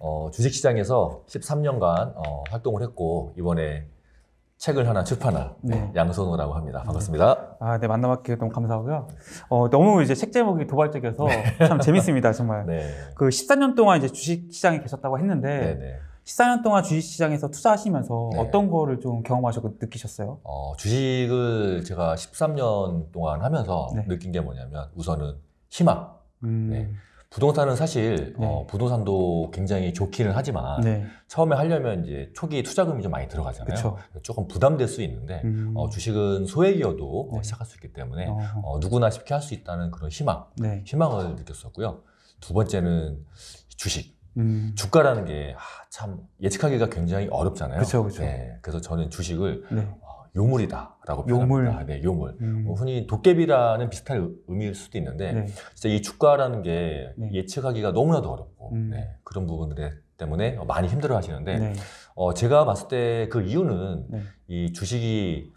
어, 주식시장에서 13년간 어, 활동을 했고 이번에 책을 하나 출판한 네. 양선호라고 합니다. 반갑습니다. 네. 아, 네 만나뵙게 너무 감사하고요. 어, 너무 이제 책 제목이 도발적이어서 네. 참 재밌습니다, 정말. 네. 그 14년 동안 이제 주식 시장에 계셨다고 했는데 네네. 14년 동안 주식 시장에서 투자하시면서 네. 어떤 거를 좀 경험하셨고 느끼셨어요? 어, 주식을 제가 13년 동안 하면서 네. 느낀 게 뭐냐면 우선은 희망. 음. 부동산은 사실 네. 어, 부동산도 굉장히 좋기는 하지만 네. 처음에 하려면 이제 초기 투자금이 좀 많이 들어가잖아요. 그쵸. 조금 부담될 수 있는데 음. 어, 주식은 소액이어도 네. 시작할 수 있기 때문에 어, 어 누구나 쉽게 할 수 있다는 그런 희망, 네. 희망을 느꼈었고요. 두 번째는 주식. 음. 주가라는 게참 아, 예측하기가 굉장히 어렵잖아요. 그쵸, 그쵸. 네, 그래서 저는 주식을 네. 어, 요물이다라고 표현합니다. 네, 요물. 음. 뭐 흔히 도깨비라는 비슷한 의미일 수도 있는데 네. 진짜 이 주가라는 게 네. 예측하기가 너무나도 어렵고 음. 네, 그런 부분들 때문에 많이 힘들어하시는데 네. 어, 제가 봤을 때 그 이유는 네. 이 주식이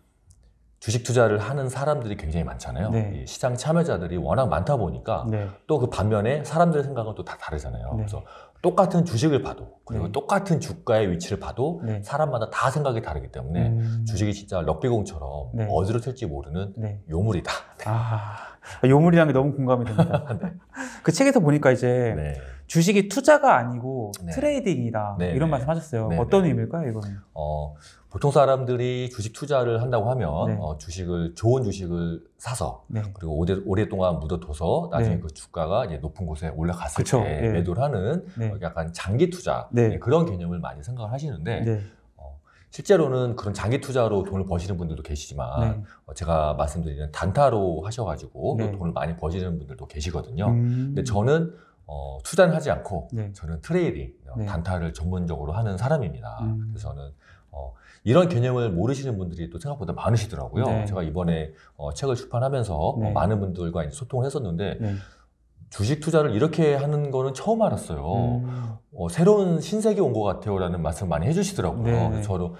주식 투자를 하는 사람들이 굉장히 많잖아요. 네. 시장 참여자들이 워낙 많다 보니까 네. 또그 반면에 사람들의 생각은 또 다 다르잖아요. 네. 그래서 똑같은 주식을 봐도 그리고 네. 똑같은 주가의 위치를 봐도 네. 사람마다 다 생각이 다르기 때문에 음... 주식이 진짜 럭비공처럼 네. 어디로 튈지 모르는 네. 요물이다. 아, 요물이라는 게 너무 공감이 됩니다. 네. 그 책에서 보니까 이제 네. 주식이 투자가 아니고 네. 트레이딩이다 네. 이런 네. 말씀하셨어요. 네. 어떤 네. 의미일까요, 이거는? 어, 보통 사람들이 주식 투자를 한다고 하면 네. 어, 주식을 좋은 주식을 사서 그리고 오래, 오랫동안 묻어둬서 나중에 그 주가가 이제 높은 곳에 올라갔을 그쵸. 때 예. 매도를 하는 어, 약간 장기 투자 예, 그런 개념을 많이 생각을 하시는데. 어, 실제로는 그런 장기 투자로 돈을 버시는 분들도 계시지만 어, 제가 말씀드리는 단타로 하셔가지고 돈을 많이 버시는 분들도 계시거든요. 음... 근데 저는 어, 투자하지 는 않고 네. 저는 트레이딩, 어, 네. 단타를 전문적으로 하는 사람입니다. 음. 그래서 저는 어, 이런 개념을 모르시는 분들이 또 생각보다 많으시더라고요. 네. 제가 이번에 어, 책을 출판하면서 네. 어, 많은 분들과 소통을 했었는데 네. 주식 투자를 이렇게 하는 거는 처음 알았어요. 음. 어, 새로운 신세계 온 것 같아요라는 말씀 많이 해주시더라고요. 네. 저도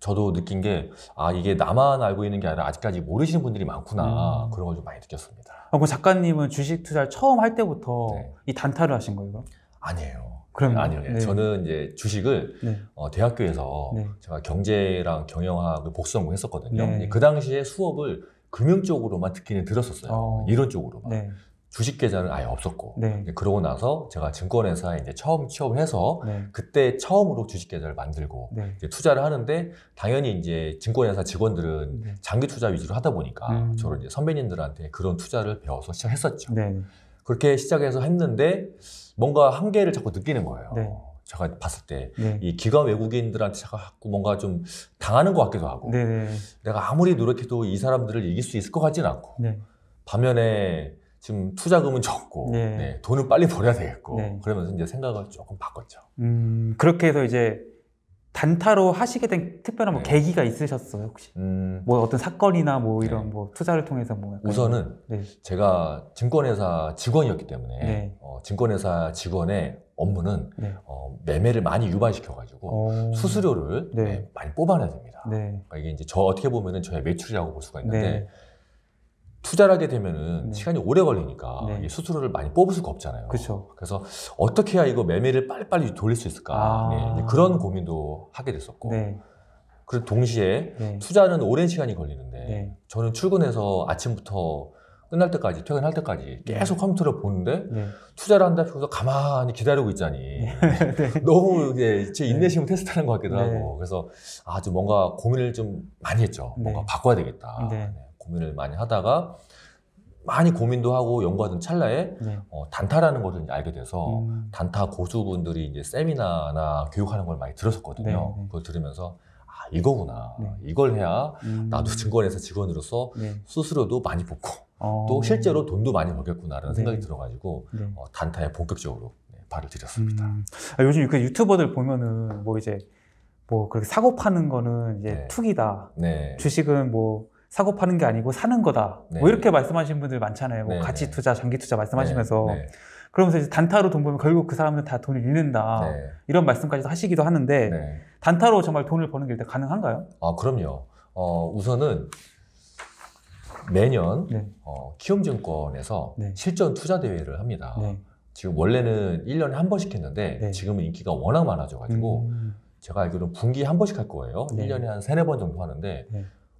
저도 느낀 게 아 이게 나만 알고 있는 게 아니라 아직까지 모르시는 분들이 많구나 음. 그런 걸 좀 많이 느꼈습니다. 그 작가님은 주식 투자를 처음 할 때부터 네. 이 단타를 하신 거예요? 아니에요. 그럼 아니요. 예. 네. 저는 이제 주식을 네. 어, 대학교에서 네. 제가 경제랑 경영학을 복수 전공했었거든요. 네. 예, 그 당시에 수업을 금융 쪽으로만 듣기는 들었었어요. 어. 이론 쪽으로만. 네. 주식 계좌는 아예 없었고 네. 그러고 나서 제가 증권회사에 이제 처음 취업을 해서 네. 그때 처음으로 주식 계좌를 만들고 네. 투자를 하는데 당연히 이제 증권회사 직원들은 네. 장기 투자 위주로 하다 보니까 음. 저를 이제 선배님들한테 그런 투자를 배워서 시작했었죠. 네. 그렇게 시작해서 했는데 뭔가 한계를 자꾸 느끼는 거예요. 네. 제가 봤을 때이 네. 기가 외국인들한테 자꾸 뭔가 좀 당하는 것 같기도 하고 네 내가 아무리 노력해도 이 사람들을 이길 수 있을 것 같지는 않고 네. 반면에 지금 투자금은 적고 네. 네, 돈을 빨리 벌어야 되겠고 네. 그러면서 이제 생각을 조금 바꿨죠. 음, 그렇게 해서 이제 단타로 하시게 된 특별한 뭐 네. 계기가 있으셨어요 혹시? 음, 뭐 어떤 사건이나 뭐 네. 이런 뭐 투자를 통해서 뭐 우선은 네. 제가 증권회사 직원이었기 때문에 어, 증권회사 직원의 업무는 어, 매매를 많이 유발시켜가지고 오. 어. 수수료를 많이 뽑아내야 됩니다. 그러니까 이게 이제 저 어떻게 보면은 저의 매출이라고 볼 수가 있는데. 투자를 하게 되면은 네. 시간이 오래 걸리니까 네. 수수료를 많이 뽑을 수가 없잖아요. 그렇 그래서 어떻게 해야 이거 매매를 빨리빨리 돌릴 수 있을까 아. 네, 그런 고민도 하게 됐었고 네. 그리고 동시에 네. 투자는 오랜 시간이 걸리는데 네. 저는 출근해서 아침부터 끝날 때까지 퇴근할 때까지 계속 컴퓨터를 보는데 투자를 한다 싶어서 가만히 기다리고 있자니 너무 이제 제 인내심을 테스트하는 것 같기도 하고 그래서 아주 뭔가 고민을 좀 많이 했죠. 뭔가 바꿔야 되겠다. 고민을 많이 하다가 많이 고민도 하고 연구하던 찰나에 네. 어, 단타라는 것을 알게 돼서 음. 단타 고수분들이 이제 세미나나 교육하는 걸 많이 들었었거든요. 네. 네. 그걸 들으면서 아 이거구나. 네. 이걸 해야 음. 나도 증권회사 직원으로서 네. 스스로도 많이 벗고 어. 또 실제로 돈도 많이 벌겠구나라는 네. 생각이 들어가지고 어, 단타에 본격적으로 발을 들였습니다. 음. 아, 요즘 그 유튜버들 보면은 뭐 이제 뭐 그렇게 사고 파는 거는 이제 투기다. 네. 주식은 뭐 사고 파는 게 아니고 사는 거다. 뭐 네. 뭐 이렇게 말씀하시는 분들 많잖아요. 뭐 네, 가치 네. 투자, 장기 투자 말씀하시면서 네, 그러면서 이제 단타로 돈 벌면 결국 그 사람은 다 돈을 잃는다 이런 말씀까지도 하시기도 하는데 단타로 정말 돈을 버는 게 일단 가능한가요? 아 그럼요. 어, 우선은 매년 네. 어, 키움증권에서 네. 실전 투자 대회를 합니다. 네. 지금 원래는 1년에 한 번씩 했는데 지금은 인기가 워낙 많아져가지고 음. 제가 알기로는 분기한 번씩 할 거예요. 네. 1년에 한 세네 번 정도 하는데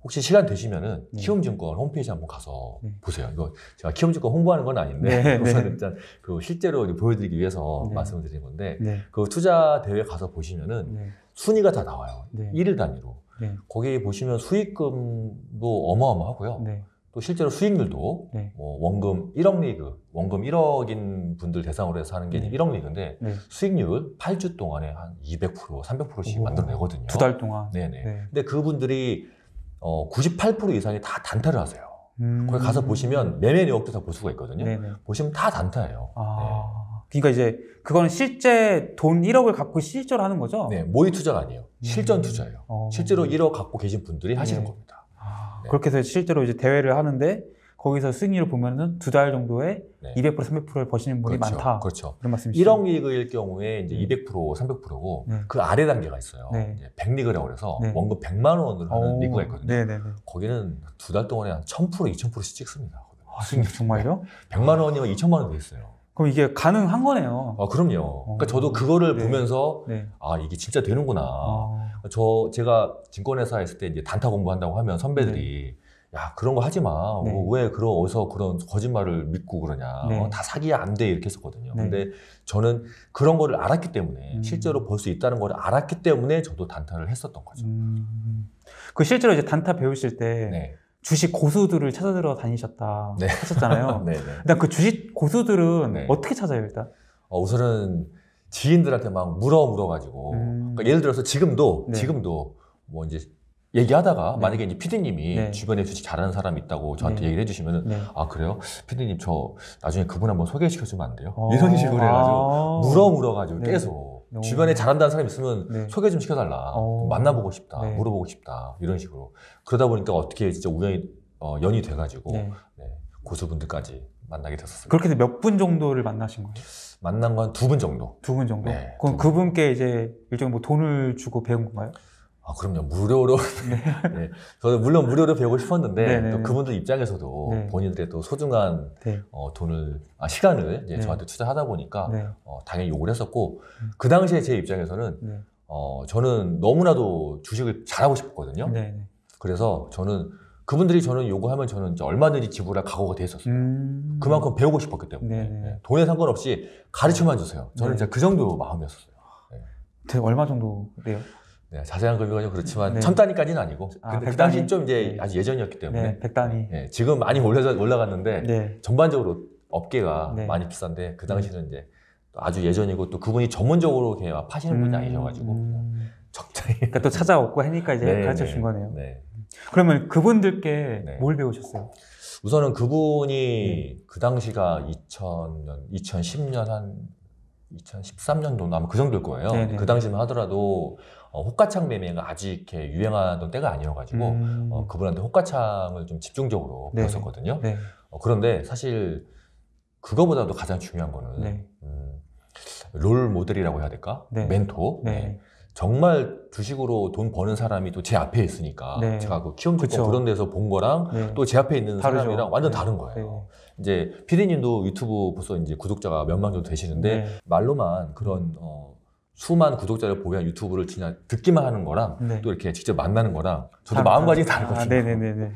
혹시 시간 되시면은 네. 키움증권 홈페이지 한번 가서 네. 보세요. 이거 제가 키움증권 홍보하는 건 아닌데 네, 네. 우선 일단 그 실제로 보여드리기 위해서 네. 말씀 드린 건데 네. 그 투자 대회 가서 보시면은 순위가 다 나와요. 네. 1일 단위로 거기 보시면 수익금도 어마어마하고요. 또 실제로 수익률도 뭐 원금 1억 리그, 원금 1억인 분들 대상으로 해서 하는 게 네. 1억 리그인데 수익률 8주 동안에 한 200%, 300%씩 만들어내거든요. 두 달 동안. 네네. 근데 그분들이 어, 98% 이상이 다 단타를 하세요. 음. 거기 가서 보시면 매매 내역도 다 볼 수가 있거든요. 네네. 네. 보시면 다 단타예요. 아. 네. 그러니까 이제 그거는 실제 돈 1억을 갖고 실제로 하는 거죠? 네, 모의 투자가 아니에요. 실전 음. 투자예요. 어. 실제로 1억 갖고 계신 분들이 하시는 네. 겁니다. 아. 네. 그렇게 해서 실제로 이제 대회를 하는데 거기서 승익를 보면은 두 달 정도에 네. 200% 300%를 버시는 분이 그렇죠. 많다. 그렇죠. 그런 말씀이시죠. 1억 리그일 경우에 이제 네. 200% 300%고 네. 그 아래 단계가 있어요. 네. 100리그라고 그래서 원금 100만 원으로 하는 오. 리그가 있거든요. 네네네. 네, 네. 거기는 두 달 동안에 한 1000% 2000%씩 찍습니다. 아, 승익 정말요? 100만 원이면 2 0 0 0만원되겠어요 그럼 이게 가능한 거네요. 아, 그럼요. 어. 그러니까 저도 그거를 네. 보면서 네. 아 이게 진짜 되는구나. 어. 저 제가 증권회사 했을 때 이제 단타 공부한다고 하면 선배들이 네. 야 그런 거 하지 마. 어, 네. 왜 그런 어서 그런 거짓말을 믿고 그러냐. 어, 네. 어, 다 사기야 안 돼 이렇게 했었거든요. 네. 근데 저는 그런 거를 알았기 때문에 음. 실제로 볼 수 있다는 걸 알았기 때문에 저도 단타를 했었던 거죠. 음. 그 실제로 이제 단타 배우실 때 네. 주식 고수들을 찾아 들어 다니셨다 네. 하셨잖아요. 네, 네. 일단 그 주식 고수들은 네. 어떻게 찾아요 일단? 어, 우선은 지인들한테 막 물어 물어가지고 음. 그러니까 예를 들어서 지금도 지금도 뭐 이제 얘기하다가 네. 만약에 이제 피디님이 네. 주변에 주식 잘하는 사람이 있다고 저한테 네. 얘기를 해주시면은 아 그래요? 피디님 저 나중에 그분 한번 소개시켜주면 안 돼요? 어. 이런 식으로 해가지고 아. 물어 물어가지고 계속 주변에 잘한다는 사람이 있으면 네. 소개 좀 시켜달라. 오. 어. 만나보고 싶다. 네. 물어보고 싶다. 이런 식으로. 그러다 보니까 어떻게 진짜 우연히, 어, 연이 돼가지고, 네. 고수분들까지 만나게 됐었어요. 그렇게 해서 몇 분 정도를 만나신 거예요? 만난 건 두 분 정도. 두 분 정도? 그럼 두 그분께 이제 일종의 뭐 돈을 주고 배운 건가요? 아, 그럼요. 무료로. 네. 네. 저는 물론 무료로 배우고 싶었는데, 네네. 네. 또 그분들 입장에서도 네. 본인들의 또 소중한 네. 어, 돈을, 아, 시간을 이제 네. 저한테 투자하다 보니까, 어, 당연히 욕을 했었고, 그 당시에 제 입장에서는, 어, 저는 너무나도 주식을 잘하고 싶었거든요. 그래서 저는 그분들이 저는 요구하면 저는 이제 얼마든지 지불할 각오가 돼 있었어요. 음... 그만큼 배우고 싶었기 때문에. 돈에 상관없이 가르쳐만 주세요. 저는 이제 그 정도 마음이었어요. 네. 얼마 정도 돼요? 네, 자세한 금액은 그렇지만 네. 천 단위까지는 아니고 아, 근데 그 당시 좀 이제 네. 아주 예전이었기 때문에 네, 100단위. 네, 지금 많이 올라서 올라갔는데 네. 전반적으로 업계가 네. 많이 비싼데 그 당시는 이제 아주 예전이고 또 그분이 전문적으로 그냥 파시는 분이 음... 아니셔가지고 음. 적당히 그러니까 또찾아오고 하니까 이제 가르쳐 준 거네요. 그러면 그분들께 뭘 배우셨어요? 우선은 그분이 그 당시가 2000년, 2010년 한 2013년도 아마 그 정도일 거예요. 네네. 그 당시만 하더라도 어, 호가창 매매가 아직 이렇게 유행하던 때가 아니어가지고 음. 어, 그분한테 호가창을 좀 집중적으로 네. 배웠었거든요. 네. 어, 그런데 사실 그거보다도 가장 중요한 거는 네. 음, 롤 모델이라고 해야 될까? 네. 멘토. 네. 네. 정말 주식으로 돈 버는 사람이 또 제 앞에 있으니까 네. 제가 그 키움 증권 그런 데서 본 거랑 네. 또제 앞에 있는 다르죠. 사람이랑 완전 네. 다른 거예요. 이제 피디님도 유튜브 벌써 이제 구독자가 몇만 정도 되시는데 말로만 그런 어, 수만 구독자를 보유한 유튜브를 그냥 듣기만 하는 거랑 네. 또 이렇게 직접 만나는 거랑 저도 마음가짐이 다르거든요. 아, 네네네. 네.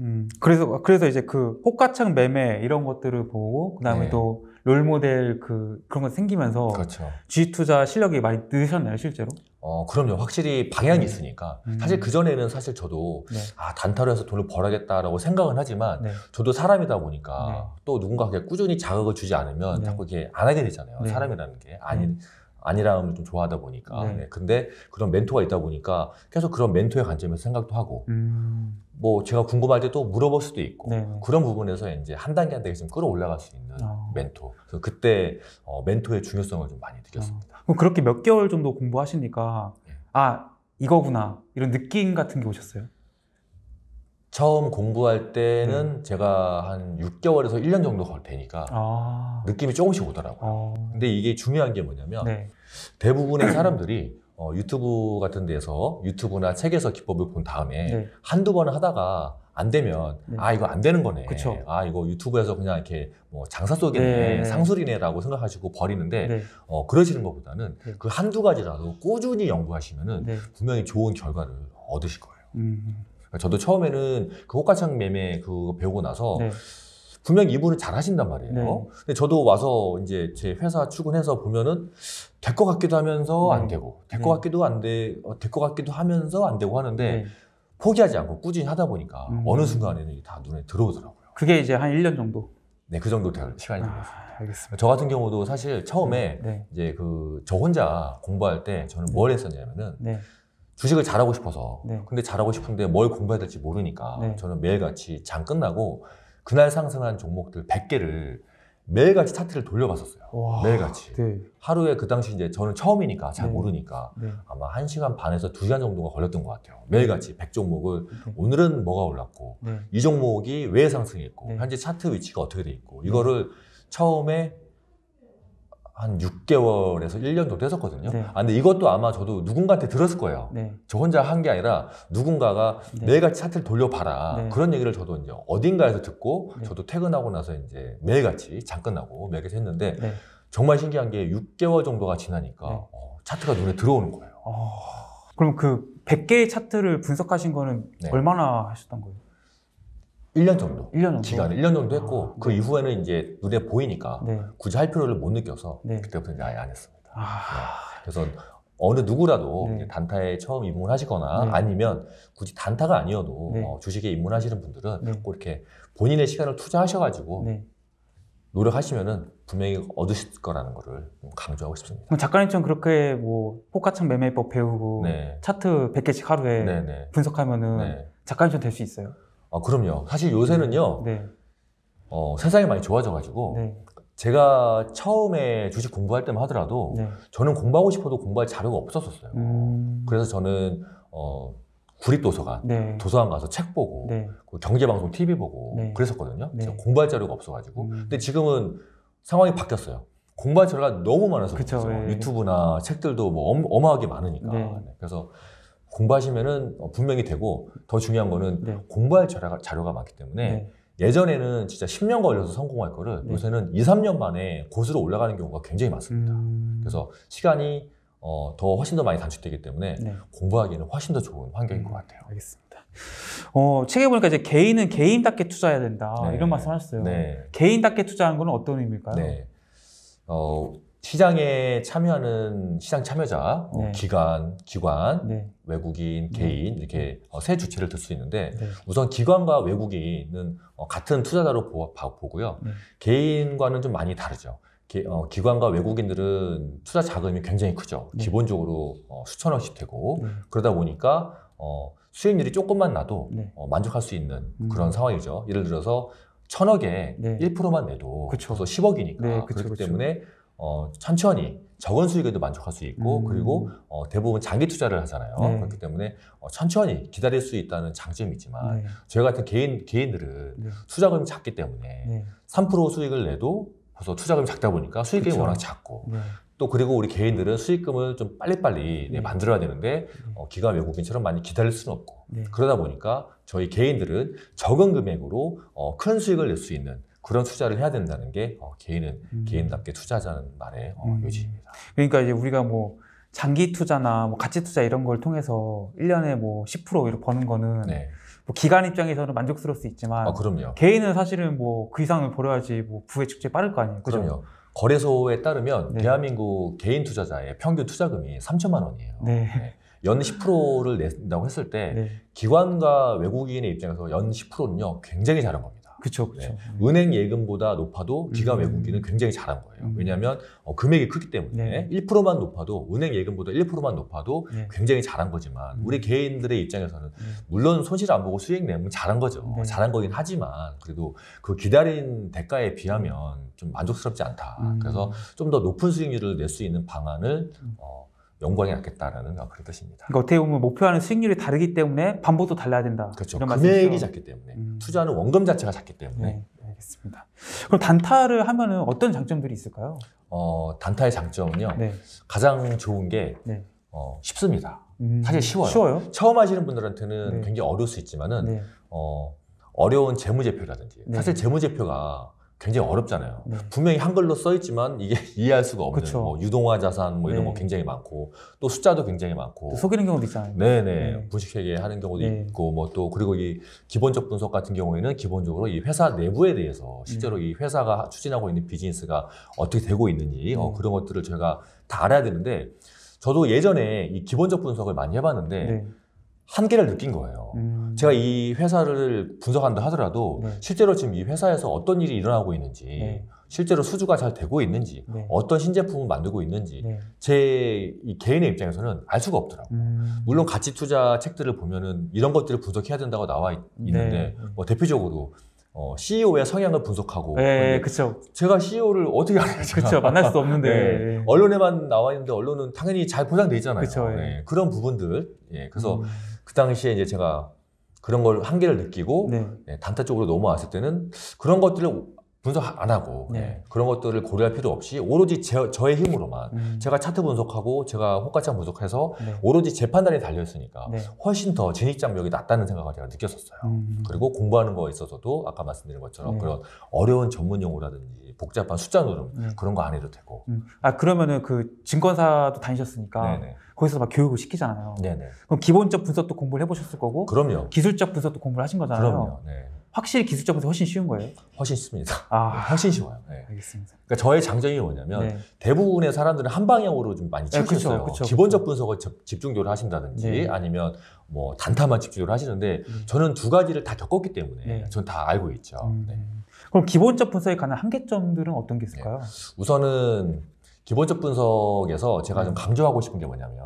음, 그래서 그래서 이제 그 호가창 매매 이런 것들을 보고 그다음에 네. 또 롤모델 그 그런 거 생기면서 그렇죠. 주 투자 실력이 많이 느셨나요 실제로? 어 그럼요 확실히 방향이 네. 있으니까 음. 사실 그 전에는 사실 저도 네. 아 단타로 해서 돈을 벌어야겠다라고 생각은 하지만 네. 저도 사람이다 보니까 네. 또 누군가에게 꾸준히 자극을 주지 않으면 자꾸 이게 안 하게 되잖아요 사람이라는 게아니 음. 안일함을 좀 좋아하다 보니까. 네. 네. 근데 그런 멘토가 있다 보니까 계속 그런 멘토의 관점에서 생각도 하고, 음. 뭐 제가 궁금할 때 또 물어볼 수도 있고, 네. 그런 부분에서 이제 한 단계 한 단계 좀 끌어올라갈 수 있는 아. 멘토. 그래서 그때 어, 멘토의 중요성을 좀 많이 느꼈습니다. 아. 그럼 그렇게 몇 개월 정도 공부하시니까, 네. 아, 이거구나. 이런 느낌 같은 게 오셨어요? 처음 공부할 때는 네. 제가 한 6개월에서 1년 정도 걸테니까 아. 느낌이 조금씩 오더라고요. 아. 근데 이게 중요한 게 뭐냐면 네. 대부분의 사람들이 어, 유튜브 같은 데서 유튜브나 책에서 기법을 본 다음에 네. 한두 번 하다가 안 되면 네. 아 이거 안 되는 거네. 그쵸. 아 이거 유튜브에서 그냥 이렇게 뭐 장사 속이네, 네. 상술이네라고 생각하시고 버리는데 네. 어, 그러시는 것보다는 네. 그 한두 가지라도 꾸준히 연구하시면은 네. 분명히 좋은 결과를 얻으실 거예요. 음. 그러니까 저도 처음에는 그 호가창 매매 그거 배우고 나서 네. 분명 이분을 잘 하신단 말이에요. 네. 근데 저도 와서 이제 제 회사 출근해서 보면은 될 것 같기도 하면서 안 네. 되고 될것 네. 같기도 안 돼, 어, 될것 같기도 하면서 안 되고 하는데 네. 포기하지 않고 꾸준히 하다 보니까 음. 어느 순간에는 다 눈에 들어오더라고요. 그게 이제 한 1년 정도? 네, 그 정도 될 시간이 아, 걸렸습니다. 알겠습니다. 저 같은 경우도 사실 처음에 네. 이제 그 저 혼자 공부할 때 저는 네. 뭘 했었냐면은 네. 주식을 잘하고 싶어서 네. 근데 잘하고 싶은데 뭘 공부해야 될지 모르니까 네. 저는 매일같이 장 끝나고 그날 상승한 종목들 100개를 매일같이 차트를 돌려봤었어요. 와, 매일같이. 네. 하루에 그 당시 이제 저는 처음이니까 잘 네. 모르니까 네. 아마 1시간 반에서 2시간 정도가 걸렸던 것 같아요. 매일같이 100종목을 오늘은 뭐가 올랐고 이 종목이 왜 상승했고 현재 차트 위치가 어떻게 돼 있고 이거를 처음에 한 6개월에서 1년 정도 됐었거든요 네. 아, 근데 이것도 아마 저도 누군가한테 들었을 거예요. 네. 저 혼자 한 게 아니라 누군가가 네. 매일같이 차트를 돌려봐라. 네. 그런 얘기를 저도 이제 어딘가에서 듣고 네. 저도 퇴근하고 나서 이제 매일같이 장 끝나고 매일같이 했는데 네. 정말 신기한 게 6개월 정도가 지나니까 어, 차트가 눈에 들어오는 거예요. 어... 그럼 그 100개의 차트를 분석하신 거는 얼마나 하셨던 거예요? 1년 정도. 1년 정도. 기간 1년 정도 했고 아, 그 네. 이후에는 이제 눈에 보이니까 네. 굳이 할 필요를 못 느껴서 네. 그때부터 이제 아예 안 했습니다. 아... 네. 그래서 어느 누구라도 네. 단타에 처음 입문하시거나 네. 아니면 굳이 단타가 아니어도 어, 주식에 입문하시는 분들은 네. 꼭 이렇게 본인의 시간을 투자하셔가지고 노력하시면은 분명히 얻으실 거라는 거를 강조하고 싶습니다. 뭐 작가님처럼 그렇게 뭐 포카창 매매법 배우고 차트 100개씩 하루에 분석하면은 작가님처럼 될 수 있어요? 아, 그럼요. 사실 요새는요. 네. 어, 세상이 많이 좋아져가지고 네. 제가 처음에 주식 공부할 때만 하더라도 네. 저는 공부하고 싶어도 공부할 자료가 없었었어요. 음... 그래서 저는 어, 구립도서관, 네. 도서관 가서 책 보고 네. 경제방송 TV 보고 네. 그랬었거든요. 네. 공부할 자료가 없어가지고. 음... 근데 지금은 상황이 바뀌었어요. 공부할 자료가 너무 많아서 그쵸, 렇 예. 유튜브나 책들도 뭐 어마하게 많으니까. 그래서 공부하시면은 분명히 되고 더 중요한 거는 네. 공부할 자료가, 자료가 많기 때문에 네. 예전에는 진짜 10년 걸려서 성공할 거를 네. 요새는 2, 3년 만에 고수로 올라가는 경우가 굉장히 많습니다. 음... 그래서 시간이 어, 더 훨씬 더 많이 단축되기 때문에 네. 공부하기에는 훨씬 더 좋은 환경인 음, 것 같아요. 알겠습니다. 어, 책에 보니까 이제 개인은 개인답게 투자해야 된다. 네. 이런 말씀 하셨어요. 네. 개인답게 투자하는 건 어떤 의미일까요? 네. 어, 시장에 참여하는 시장 참여자, 뭐 네. 기관, 기관, 네. 외국인, 개인 네. 이렇게 어, 세 주체를 들 수 있는데 네. 우선 기관과 외국인은 어, 같은 투자자로 보고요. 네. 개인과는 좀 많이 다르죠. 기, 어, 네. 관과 외국인들은 투자 자금이 굉장히 크죠. 기본적으로 어, 수천억씩 되고 그러다 보니까 어, 수익률이 조금만 나도 어, 만족할 수 있는 음. 그런 상황이죠. 예를 들어서 천억에 네. 1%만 내도 그쵸. 그래서 10억이니까 네, 그쵸, 그렇기 그쵸. 때문에 어, 천천히 적은 수익에도 만족할 수 있고 음. 그리고 어, 대부분 장기 투자를 하잖아요. 네. 그렇기 때문에 어, 천천히 기다릴 수 있다는 장점이 지만 네. 저희 같은 개인 개인들은 네. 투자금이 작기 때문에 네. 3% 수익을 내도 벌써 투자금이 작다 보니까 수익이 워낙 작고 네. 또 그리고 우리 개인들은 수익금을 좀 빨리빨리 네. 네. 만들어야 되는데 네. 어, 기가 외국인처럼 많이 기다릴 수는 없고 네. 그러다 보니까 저희 개인들은 적은 금액으로 어, 큰 수익을 낼 수 있는 그런 투자를 해야 된다는 게 어, 개인은 음. 개인답게 투자자는 말의 어, 음. 요지입니다. 그러니까 이제 우리가 뭐 장기 투자나 뭐 가치 투자 이런 걸 통해서 1년에 뭐 10% 이렇게 버는 거는 네. 뭐 기관 입장에서는 만족스러울 수 있지만 아, 그럼요. 개인은 사실은 뭐 그 이상을 벌어야지 뭐 부의 축제 빠를 거 아니에요. 그죠? 그럼요 거래소에 따르면 네. 대한민국 개인 투자자의 평균 투자금이 3천만 원이에요. 네. 네. 연 10%를 낸다고 했을 때 네. 기관과 외국인의 입장에서 연 10%는요 굉장히 잘한 겁니다. 그렇죠. 네. 음. 은행 예금보다 높아도 기가 외국인은 음. 굉장히 잘한 거예요. 음. 왜냐하면 어, 금액이 크기 때문에 네. 1%만 높아도 은행 예금보다 1%만 높아도 네. 굉장히 잘한 거지만 우리 개인들의 입장에서는 네. 물론 손실 안 보고 수익 내면 잘한 거죠. 네. 잘한 거긴 하지만 그래도 그 기다린 대가에 비하면 좀 만족스럽지 않다. 그래서 좀 더 높은 수익률을 낼 수 있는 방안을 어, 영광이 낫겠다라는 그런 뜻입니다. 그러니까 어떻게 보면 목표하는 수익률이 다르기 때문에 반복도 달라야 된다. 그렇죠. 이런 금액이 말씀이죠? 작기 때문에 음. 투자는 원금 자체가 작기 때문에. 네, 네, 알겠습니다. 그럼 단타를 하면은 어떤 장점들이 있을까요? 어, 단타의 장점은요. 네. 가장 좋은 게 네. 어, 쉽습니다. 음, 사실 쉬워요. 쉬워요. 처음 하시는 분들한테는 네. 굉장히 어려울 수 있지만은 네. 어, 어려운 재무제표라든지 사실 재무제표가 굉장히 어렵잖아요. 네. 분명히 한글로 써 있지만 이게 이해할 수가 없는 그쵸. 뭐 유동화 자산 뭐 이런 네. 거 굉장히 많고 또 숫자도 굉장히 많고 속이는 경우도 있잖아요. 네네 네. 분식회계 하는 경우도 네. 있고 뭐 또 그리고 이 기본적 분석 같은 경우에는 기본적으로 이 회사 내부에 대해서 실제로 네. 이 회사가 추진하고 있는 비즈니스가 어떻게 되고 있는지 어, 네. 그런 것들을 제가 다 알아야 되는데 저도 예전에 이 기본적 분석을 많이 해봤는데. 한계를 느낀 거예요. 음. 제가 이 회사를 분석한다 하더라도 네. 실제로 지금 이 회사에서 어떤 일이 일어나고 있는지, 네. 실제로 수주가 잘 되고 있는지, 네. 어떤 신제품을 만들고 있는지 네. 제 개인의 입장에서는 알 수가 없더라고요. 음. 물론 가치 투자 책들을 보면은 이런 것들을 분석해야 된다고 나와 있, 는데뭐 네. 대표적으로 어, CEO의 성향을 분석하고. 네, 그렇죠. 제가 CEO를 어떻게 알아요? 그렇죠. 만날 수도 없는데 네. 네, 언론에만 나와 있는데 언론은 당연히 잘 보장돼 있잖아요. 그쵸, 예. 네, 그런 부분들. 예, 그래서 음. 그 당시에 이제 제가 그런 걸 한계를 느끼고 네. 네 단타 쪽으로 넘어왔을 때는 그런 것들을 분석 안 하고 네. 예, 그런 것들을 고려할 필요 없이 오로지 제, 저의 힘으로만 음. 제가 차트 분석하고 제가 호가창 분석해서 네. 오로지 제 판단이 달려 있으니까 네. 훨씬 더 진입 장벽이 낮다는 생각을 제가 느꼈었어요. 음. 그리고 공부하는 거에 있어서도 아까 말씀드린 것처럼 네. 그런 어려운 전문 용어라든지 복잡한 숫자 노름 네. 그런 거 안 해도 되고. 음. 아 그러면은 그 증권사도 다니셨으니까 네네. 거기서 막 교육을 시키잖아요. 네네. 그럼 기본적 분석도 공부를 해보셨을 거고. 그럼요. 기술적 분석도 공부를 하신 거잖아요. 그럼요. 네. 확실히 기술적으로 훨씬 쉬운 거예요? 훨씬 쉽습니다. 아, 네, 훨씬 쉬워요. 네. 알겠습니다. 그러니까 저의 장점이 뭐냐면 네. 대부분의 사람들은 한 방향으로 좀 많이 치우쳤어요. 네, 기본적 분석을 집중적으로 하신다든지 네. 아니면 뭐 단타만 집중적으로 하시는데 음. 저는 두 가지를 다 겪었기 때문에 네. 저는 다 알고 있죠. 음. 그럼 기본적 분석에 관한 한계점들은 어떤 게 있을까요? 우선은 기본적 분석에서 제가 좀 강조하고 싶은 게 뭐냐면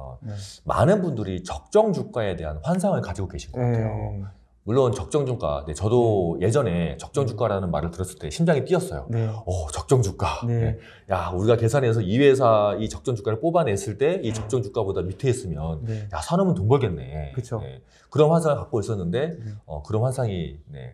많은 분들이 적정 주가에 대한 환상을 가지고 계신 것 같아요. 물론 적정 주가. 네, 저도 네. 예전에 적정 주가라는 말을 들었을 때 심장이 뛰었어요. 네. 오, 어, 적정 주가. 네. 네. 야, 우리가 계산해서 이 회사 이 적정 주가를 뽑아냈을 때이 네. 적정 주가보다 밑에 있으면 네. 야, 사놓으면 돈 벌겠네. 그렇죠. 그런 환상을 갖고 있었는데 어, 그런 환상이 네,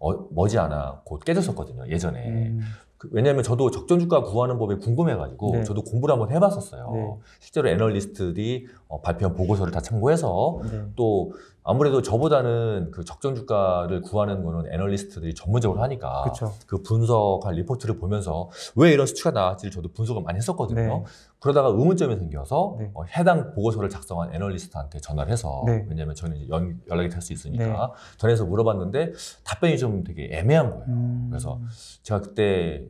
어, 머지않아 곧 깨졌었거든요. 예전에. 음. 그 왜냐하면 저도 적정 주가 구하는 법이 궁금해가지고 네. 저도 공부를 한번 해봤었어요. 네. 실제로 애널리스트들이 어, 발표한 보고서를 다 참고해서 네. 또 아무래도 저보다는 그 적정 주가를 구하는 거는 애널리스트들이 전문적으로 하니까 그쵸. 그 분석한 리포트를 보면서 왜 이런 수치가 나왔지를 저도 분석을 많이 했었거든요. 네. 그러다가 의문점이 생겨서 네. 어, 해당 보고서를 작성한 애널리스트한테 전화를 해서 네. 왜냐하면 저는 이제 연, 연락이 될 수 있으니까 네. 전해서 물어봤는데 답변이 좀 되게 애매한 거예요. 음... 그래서 제가 그때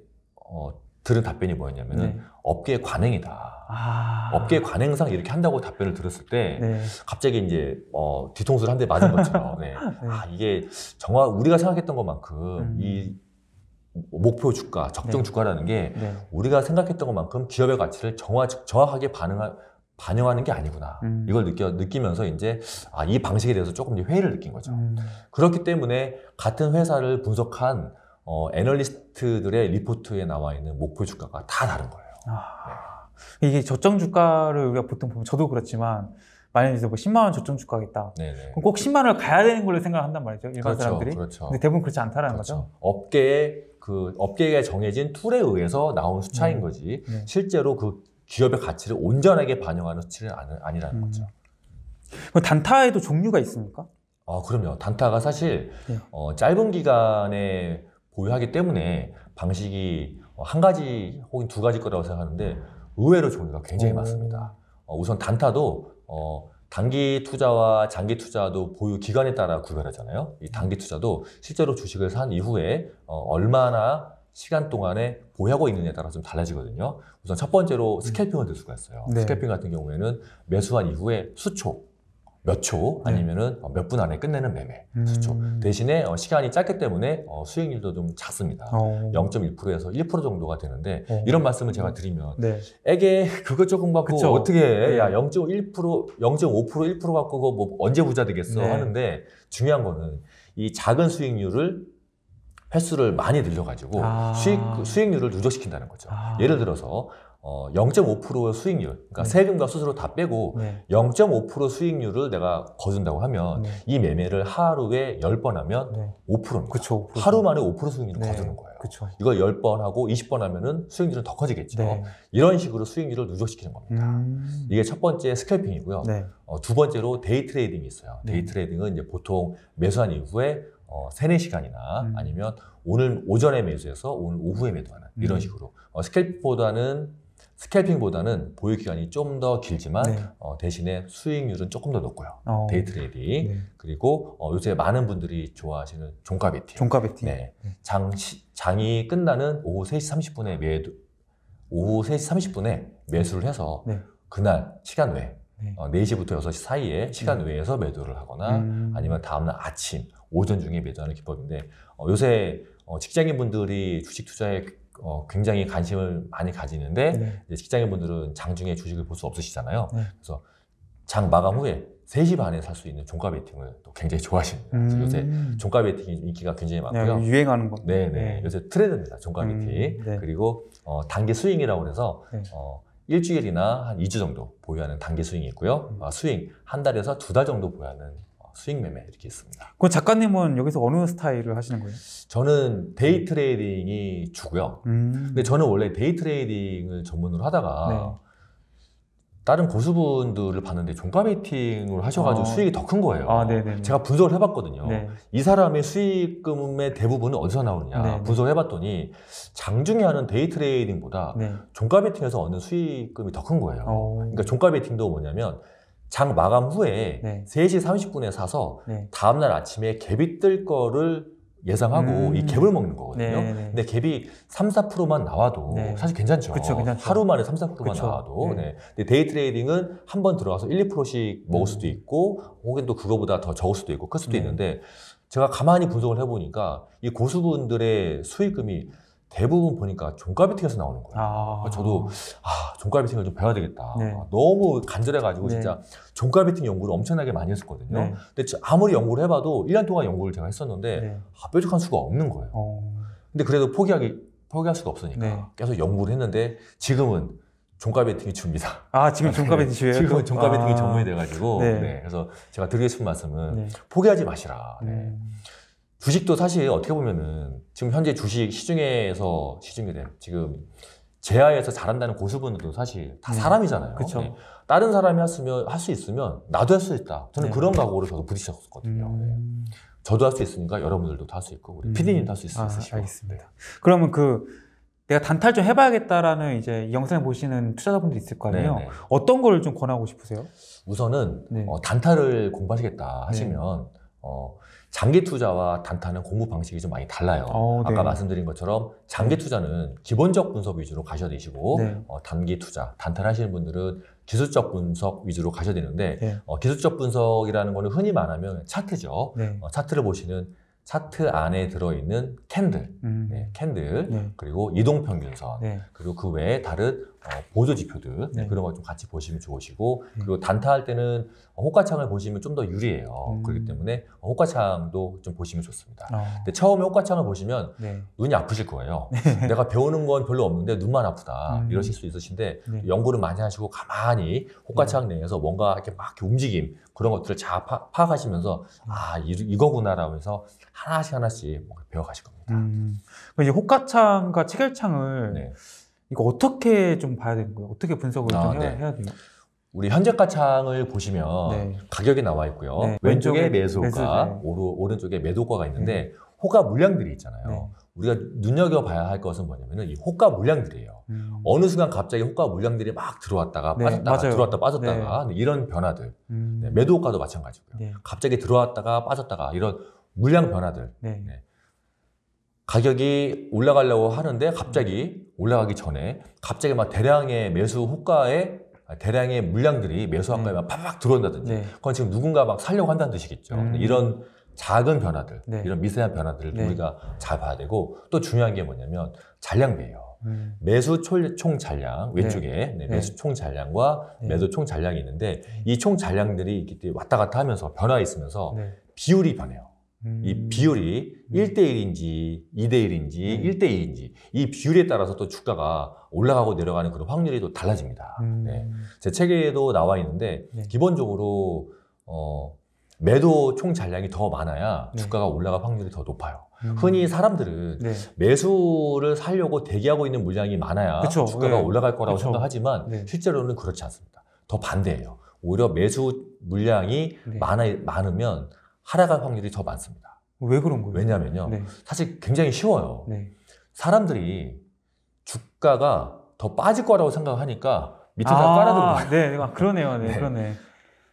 어, 들은 답변이 뭐였냐면 은 네. 업계 관행이다. 아... 업계 관행상 이렇게 한다고 답변을 들었을 때 네. 갑자기 이제 어, 뒤통수를 한 대 맞은 것처럼 네. 네. 아 이게 정말 우리가 생각했던 것만큼 음... 이 목표 주가, 적정 네. 주가라는 게 네. 우리가 생각했던 것만큼 기업의 가치를 정화, 정확하게 반응하, 반영하는 게 아니구나. 음. 이걸 느껴, 느끼면서 이제, 아, 이 방식에 대해서 조금 이제 회의를 느낀 거죠. 음. 그렇기 때문에 같은 회사를 분석한, 어, 애널리스트들의 리포트에 나와 있는 목표 주가가 다 다른 거예요. 아, 네. 이게 저점 주가를 우리가 보통 보면 저도 그렇지만, 만약에 이제 뭐 10만원 저점 주가가있다 네네. 그럼 꼭 10만원을 가야 되는 걸로 생각을 한단 말이죠. 일반 그렇죠, 사람들이. 그렇죠. 근데 대부분 그렇지 않다라는 그렇죠. 거죠. 업계의 그 업계에 정해진 툴에 의해서 나온 수차인 음. 거지 네. 실제로 그 기업의 가치를 온전하게 반영하는 수치는 아니, 라는 음. 거죠. 단타에도 종류가 있습니까? 아 그럼요. 단타가 사실 네. 어, 짧은 기간에 보유하기 때문에 방식이 어, 한 가지 혹은 두 가지 거라고 생각하는데 의외로 종류가 굉장히 오. 많습니다. 어, 우선 단타도 어, 단기 투자와 장기 투자도 보유 기간에 따라 구별하잖아요. 이 단기 투자도 실제로 주식을 산 이후에 어, 얼마나 시간 동안에 보유하고 있느냐에 따라 좀 달라지거든요. 우선 첫 번째로 스캘핑을 들 수가 있어요. 네. 스캘핑 같은 경우에는 매수한 이후에 수초, 몇초 네. 아니면은 어, 몇분 안에 끝내는 매매 수초 음. 그렇죠. 대신에 어, 시간이 짧기 때문에 어, 수익률도 좀 작습니다. 어. 0.1%에서 1% 정도가 되는데 어. 이런 말씀을 제가 음. 드리면 네. 애게 그거 조금 갖고 그쵸. 어떻게 해? 야0.1% 0.5% 1% 갖고 뭐 언제 부자 되겠어 네. 하는데 중요한 거는 이 작은 수익률을 횟수를 많이 늘려가지고 아. 수익, 수익률을 누적시킨다는 거죠. 아. 예를 들어서 어, 0.5% 수익률, 그러니까 네. 세금과 수수료 다 빼고 네. 0.5% 수익률을 내가 거둔다고 하면 네. 이 매매를 하루에 10번 하면 네. 5%입니다. 그쵸, 5%. 하루 만에 5% 수익률을 네. 거두는 거예요. 그쵸. 이걸 10번 하고 20번 하면은 수익률은 더 커지겠죠. 네. 이런 식으로 수익률을 누적시키는 겁니다. 음. 이게 첫 번째 스캘핑이고요. 네. 어, 두 번째로 데이 트레이딩이 있어요. 데이 트레이딩은 이제 보통 매수한 이후에 어, 3, 4시간이나 음. 아니면 오늘 오전에 매수해서 오늘 오후에 매도하는 이런 음. 식으로 어, 스캘핑보다는 스캘핑보다는 보유 기간이 좀 더 길지만 네. 어, 대신에 수익률은 조금 더 높고요. 어. 데이 트레이딩 네. 그리고 어, 요새 많은 분들이 좋아하시는 종가 베팅. 종가 베팅. 네. 네. 장 장이 끝나는 오후 3시 30분에 매 오후 3시 30분에 매수를 해서 네. 그날 시간 외 네. 어, 4시부터 6시 사이에 시간 음. 외에서 매도를 하거나 음. 아니면 다음날 아침 오전 중에 매도하는 기법인데 어, 요새 어, 직장인 분들이 주식 투자에 어, 굉장히 관심을 많이 가지는데 네. 직장인 분들은 장중에 주식을 볼 수 없으시잖아요. 네. 그래서 장 마감 후에 3시 반에 살 수 있는 종가 베팅을 또 굉장히 좋아하십니다. 음. 요새 종가 베팅이 인기가 굉장히 네, 많고요. 네, 유행하는 겁 네네. 네. 요새 트렌드입니다. 종가 음, 베팅. 음, 네. 그리고 어, 단계 스윙이라고 해서 네. 어, 일주일이나 한 2주 정도 보유하는 단계 스윙이 있고요. 음. 어, 스윙 한 달에서 두 달 정도 보유하는 수익 매매 이렇게 있습니다. 그 작가님은 여기서 어느 스타일을 하시는 거예요? 저는 데이 트레이딩이 주고요. 음. 근데 저는 원래 데이 트레이딩을 전문으로 하다가 네. 다른 고수분들을 봤는데 종가 베팅을 하셔가지고 아. 수익이 더 큰 거예요. 아, 네, 네, 네. 제가 분석을 해봤거든요. 네. 이 사람의 수익금의 대부분은 어디서 나오느냐 네네. 분석을 해봤더니 장중에 하는 데이 트레이딩보다 네. 종가 베팅에서 얻는 수익금이 더 큰 거예요. 오. 어. 그러니까 종가 베팅도 뭐냐면 장 마감 후에 네. 3시 30분에 사서 네. 다음날 아침에 갭이 뜰 거를 예상하고 음. 이 갭을 먹는 거거든요. 네, 네. 근데 갭이 3, 4%만 나와도 네. 사실 괜찮죠. 그쵸, 괜찮죠. 하루 만에 3, 4%만 그쵸. 나와도. 네. 네. 근데 데이 트레이딩은 한 번 들어가서 1, 2%씩 먹을 수도 음. 있고 혹은 또 그거보다 더 적을 수도 있고 클 수도 네. 있는데 제가 가만히 분석을 해보니까 이 고수분들의 수익금이 대부분 보니까 종가비팅에서 나오는 거예요. 아. 저도 아, 종갈비탕을 좀 배워야 되겠다. 네. 아, 너무 간절해가지고 네. 진짜 종갈비탕 연구를 엄청나게 많이 했었거든요. 네. 근데 아무리 연구를 해봐도 1년 동안 연구를 제가 했었는데 네. 아, 뾰족한 수가 없는 거예요. 어. 근데 그래도 포기하기 포기할 수가 없으니까 네. 계속 연구를 했는데 지금은 종가베팅이 줍니다. 아 지금 종가베팅이요 지금 종가베팅이 아. 전문이 돼가지고 네. 네. 그래서 제가 드리고 싶은 말씀은 포기하지 마시라. 네. 음. 주식도 사실 어떻게 보면은 지금 현재 주식 시중에서 시중에 지금 제아에서 잘한다는 고수분들도 사실 다 네. 사람이잖아요. 그렇죠. 네. 다른 사람이 했으면 할 수 있으면 나도 할 수 있다. 저는 네. 그런 각오로 저도 부딪혔었거든요. 네. 음. 네. 저도 할 수 있으니까 여러분들도 다 할 수 있고 우리 음. 피디님도 할 수 있으시고. 아, 알겠습니다. 네. 그러면 그 내가 단타를 좀 해봐야겠다라는 이제 영상 보시는 투자자분들 있을 거 아니에요. 네네. 어떤 걸 좀 권하고 싶으세요? 우선은 어, 단타를 공부하시겠다 하시면 어, 장기 투자와 단타는 공부 방식이 좀 많이 달라요. 어, 네. 아까 말씀드린 것처럼 장기 투자는 기본적 분석 위주로 가셔야 되시고 네. 어, 단기 투자, 단타를 하시는 분들은 기술적 분석 위주로 가셔야 되는데 네. 어, 기술적 분석이라는 거는 흔히 말하면 차트죠. 네. 어, 차트를 보시는 차트 안에 들어있는 캔들, 음. 네, 캔들 네. 그리고 이동평균선 그리고 그 외에 다른 어, 보조 지표들 네. 그런 걸좀 같이 보시면 좋으시고 음. 그리고 단타할 때는 호가창을 보시면 좀 더 유리해요. 음. 그렇기 때문에 호가창도 좀 보시면 좋습니다. 어. 근데 처음에 호가창을 보시면 네. 눈이 아프실 거예요. 네. 내가 배우는 건 별로 없는데 눈만 아프다 음. 이러실 수 있으신데 네. 연구를 많이 하시고 가만히 호가창 네. 내에서 뭔가 이렇게 막 이렇게 움직임 그런 것들을 잘 파, 파악하시면서 음. 아 이, 거구나라고 해서 하나씩 하나씩 배워가실 겁니다. 음. 이제 호가창과 체결창을 네. 이거 어떻게 좀 봐야 되는 거예요? 어떻게 분석을 아, 좀 해야, 네. 해야 돼요? 우리 현재가 창을 보시면 네. 가격이 나와 있고요. 네. 왼쪽에 매수가, 매오른쪽에 네. 매도가가 있는데 네. 호가 물량들이 있잖아요. 네. 우리가 눈여겨봐야 할 것은 뭐냐면은 이 호가 물량들이에요. 음. 어느 순간 갑자기 호가 물량들이 막 들어왔다가 네, 빠졌다가 맞아요. 들어왔다 빠졌다가 네. 이런 변화들. 음. 네, 매도가도 마찬가지고요. 갑자기 들어왔다가 빠졌다가 이런 물량 변화들. 네. 가격이 올라가려고 하는데 갑자기 올라가기 전에 갑자기 막 대량의 매수 효과에 아, 대량의 물량들이 매수 한가에 음. 막 팍팍 들어온다든지 네. 그건 지금 누군가 막 살려고 한다는 뜻이겠죠. 음. 이런 작은 변화들, 네. 이런 미세한 변화들을 네. 우리가 잘 봐야 되고 또 중요한 게 뭐냐면 잔량비예요. 음. 매수 총 잔량 네. 왼쪽에 네. 네. 매수 총 잔량과 네. 매도 총 잔량이 있는데 음. 이총 잔량들이 왔다 갔다 하면서 변화 있으면서 비율이 변해요. 이 음. 비율이 1대1인지2대1인지1대일인지이 음. 비율에 따라서 또 주가가 올라가고 내려가는 그런 확률이 또 달라집니다. 음. 네. 제 책에도 나와 있는데 네. 기본적으로 어, 매도 총 잔량이 더 많아야 네. 주가가 올라갈 확률이 더 높아요. 음. 흔히 사람들은 네. 매수를 살려고 대기하고 있는 물량이 많아야 그쵸, 주가가 네. 올라갈 거라고 그쵸. 생각하지만 네. 실제로는 그렇지 않습니다. 더 반대예요. 오히려 매수 물량이 네. 많아, 많으면 하락할 확률이 더 많습니다. 왜 그런 거예요? 왜냐면요. 네. 사실 굉장히 쉬워요. 네. 사람들이 주가가 더 빠질 거라고 생각하니까 밑에 다 아, 깔아두는 거예요. 네, 네 막 그러네요. 네, 네. 그러네.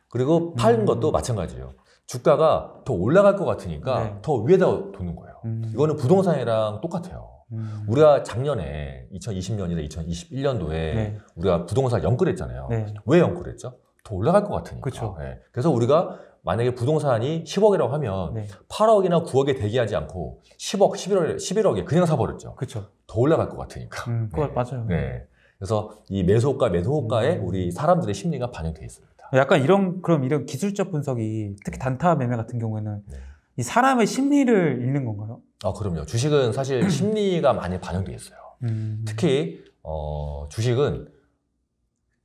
그리고 팔는 음. 것도 마찬가지예요. 주가가 더 올라갈 것 같으니까 네. 더 위에다 도는 거예요. 음. 이거는 부동산이랑 똑같아요. 음. 우리가 작년에 2020년이나 2021년도에 네. 우리가 부동산 연끌했잖아요. 네. 왜 연끌했죠? 더 올라갈 것 같으니까. 그쵸. 네. 그래서 우리가 만약에 부동산이 10억이라고 하면 네. 8억이나 9억에 대기하지 않고 10억, 11억, 11억에 그냥 사버렸죠. 그렇죠. 더 올라갈 것 같으니까. 음, 그거 네. 맞아요. 네. 그래서 이 매수가 호 매도가에 음. 우리 사람들의 심리가 반영돼 있습니다. 약간 이런 그럼 이런 기술적 분석이 특히 네. 단타 매매 같은 경우에는 네. 이 사람의 심리를 읽는 건가요? 아 그럼요. 주식은 사실 심리가 많이 반영돼 있어요. 음. 특히 어, 주식은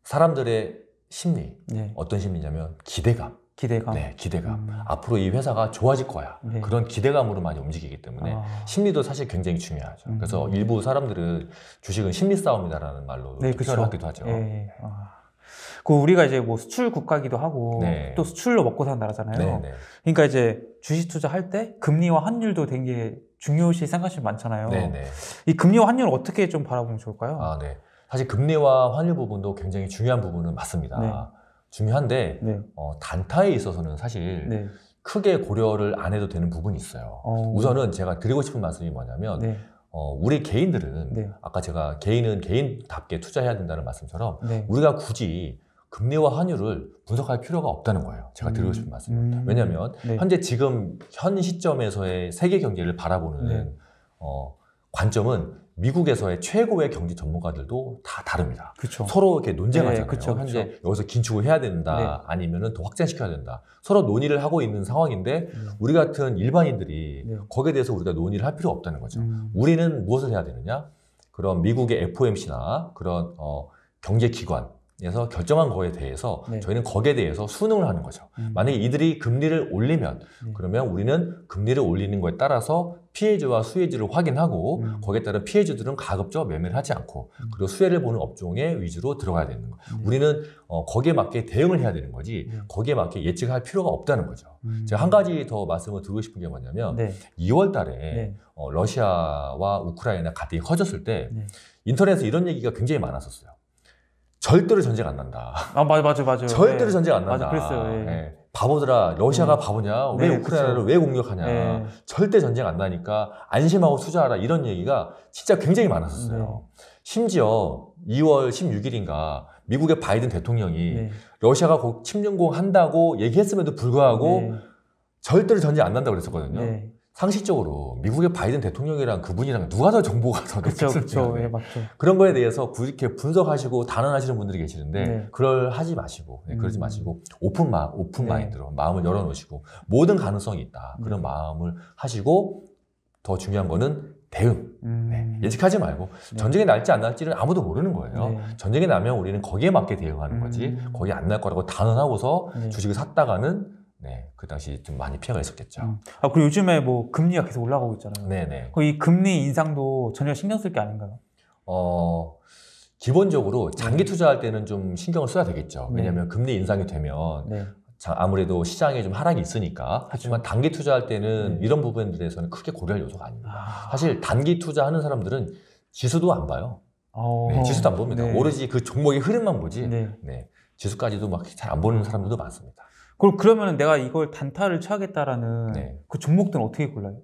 사람들의 심리 네. 어떤 심리냐면 기대감. 기대감. 네, 기대감. 음. 앞으로 이 회사가 좋아질 거야. 네. 그런 기대감으로 많이 움직이기 때문에 아. 심리도 사실 굉장히 중요하죠. 음. 그래서 일부 사람들은 주식은 심리 싸움이다라는 말로 네, 표현하기도 하죠. 네. 아. 그 우리가 이제 뭐 수출 국가기도 하고 네. 또 수출로 먹고 사는 나라잖아요. 네, 네. 그러니까 이제 주식 투자할 때 금리와 환율도 된 게 중요시 생각하시면 많잖아요. 네, 네. 이 금리와 환율 을 어떻게 좀 바라보면 좋을까요? 아, 네. 사실 금리와 환율 부분도 굉장히 중요한 부분은 맞습니다. 중요한데 네. 어, 단타에 있어서는 사실 네. 크게 고려를 안 해도 되는 부분이 있어요. 어... 네. 우선은 제가 드리고 싶은 말씀이 뭐냐면 네. 어, 우리 개인들은 네. 아까 제가 개인은 개인답게 투자해야 된다는 말씀처럼 네. 우리가 굳이 금리와 환율을 분석할 필요가 없다는 거예요. 제가 드리고 음. 싶은 말씀입니다. 음... 왜냐하면 현재 지금 현 시점에서의 세계 경제를 바라보는 어, 관점은 미국에서의 최고의 경제 전문가들도 다 다릅니다. 그쵸. 서로 이렇게 논쟁하잖아요. 네, 그쵸, 그쵸. 현재 여기서 긴축을 해야 된다, 네. 아니면더 확장시켜야 된다. 서로 논의를 하고 있는 상황인데 음. 우리 같은 일반인들이 네. 거기에 대해서 우리가 논의를 할 필요 없다는 거죠. 음. 우리는 무엇을 해야 되느냐? 그런 미국의 FOMC나 그런 어, 경제기관 그래서 결정한 거에 대해서 네. 저희는 거기에 대해서 수능을 하는 거죠. 음. 만약에 이들이 금리를 올리면 네. 그러면 우리는 금리를 올리는 거에 따라서 피해주와 수혜주를 확인하고 음. 거기에 따른 피해주들은 가급적 매매를 하지 않고 음. 그리고 수혜를 보는 업종에 위주로 들어가야 되는 거예요. 네. 우리는 어, 거기에 맞게 대응을 해야 되는 거지 네. 거기에 맞게 예측할 필요가 없다는 거죠. 음. 제가 한 가지 더 말씀을 드리고 싶은 게 뭐냐면 2월 달에 네. 어, 러시아와 우크라이나 갈등이 커졌을 때 인터넷에서 이런 얘기가 굉장히 많았었어요. 절대로 전쟁 안 난다. 아 맞아 맞아 맞아. 절대로 네. 전쟁 안 난다. 맞아, 그랬어요. 네. 네. 바보들아 러시아가 음. 바보냐? 네, 왜 우크라이나를 왜 공격하냐? 절대 전쟁 안 나니까 안심하고 투자하라 이런 얘기가 진짜 굉장히 많았었어요. 네. 심지어 2월 16일인가 미국의 바이든 대통령이 네. 러시아가 곧 침공한다고 얘기했음에도 불구하고 절대로 전쟁 안 난다 고 그랬었거든요. 상식적으로 미국의 바이든 대통령이랑 그분이랑 누가 더 정보가 더높렇죠그 예, 그런 거에 대해서 이렇게 분석하시고 단언하시는 분들이 계시는데 네. 그럴 하지 마시고 네, 그러지 음. 마시고 오픈 마 오픈 네. 마인드로 마음을 네. 열어놓으시고 모든 가능성이 있다 그런 네. 마음을 하시고 더 중요한 거는 대응. 음. 네. 예측하지 말고 네. 전쟁이 날지 안 날지를 아무도 모르는 거예요. 네. 전쟁이 나면 우리는 거기에 맞게 대응하는 거지 음. 거기 안 날 거라고 단언하고서 주식을 샀다가는 네, 그 당시 좀 많이 피해가 있었겠죠. 음. 아, 그리고 요즘에 뭐 금리가 계속 올라가고 있잖아요. 네네. 네. 이 금리 인상도 전혀 신경 쓸 게 아닌가요? 어, 기본적으로 장기 네. 투자할 때는 좀 신경을 써야 되겠죠. 왜냐하면 네. 금리 인상이 되면 네. 아무래도 시장에 좀 하락이 있으니까. 하지만 단기 투자할 때는 네. 이런 부분에 대해서는 크게 고려할 요소가 아닙니다. 아... 사실 단기 투자하는 사람들은 지수도 안 봐요. 어... 네, 지수도 안 봅니다. 네. 오로지 그 종목의 흐름만 보지. 네, 지수까지도 막 잘 안 보는 사람들도 많습니다. 그럼 그러면 내가 이걸 단타를 쳐야겠다라는 네. 그 종목들은 어떻게 골라요?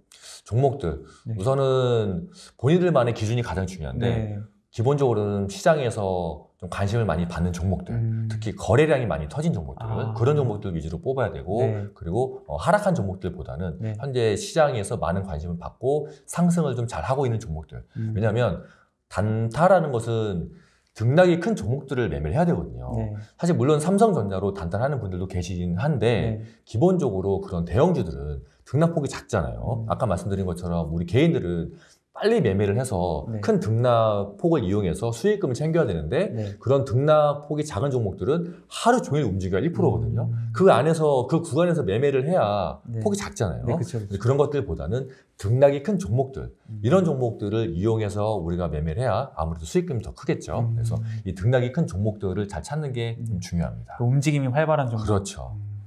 종목들 네. 우선은 본인들만의 기준이 가장 중요한데 네. 기본적으로는 시장에서 좀 관심을 많이 받는 종목들 음. 특히 거래량이 많이 터진 종목들 아. 그런 종목들 위주로 뽑아야 되고 네. 그리고 어, 하락한 종목들보다는 네. 현재 시장에서 많은 관심을 받고 상승을 좀 잘 하고 있는 종목들 음. 왜냐하면 단타라는 것은 등락이 큰 종목들을 매매를 해야 되거든요. 네. 사실 물론 삼성전자로 단단하는 분들도 계시긴 한데 네. 기본적으로 그런 대형주들은 등락폭이 작잖아요. 음. 아까 말씀드린 것처럼 우리 개인들은 빨리 매매를 해서 네. 큰 등락폭을 이용해서 수익금을 챙겨야 되는데 네. 그런 등락폭이 작은 종목들은 하루 종일 움직여야 1%거든요. 음. 그 안에서 그 구간에서 매매를 해야 네. 폭이 작잖아요. 네, 그쵸, 그쵸. 그런 것들보다는 등락이 큰 종목들 음. 이런 종목들을 이용해서 우리가 매매를 해야 아무래도 수익금이 더 크겠죠. 음. 그래서 이 등락이 큰 종목들을 잘 찾는 게 음. 중요합니다. 그 움직임이 활발한 종목. 그렇죠. 음.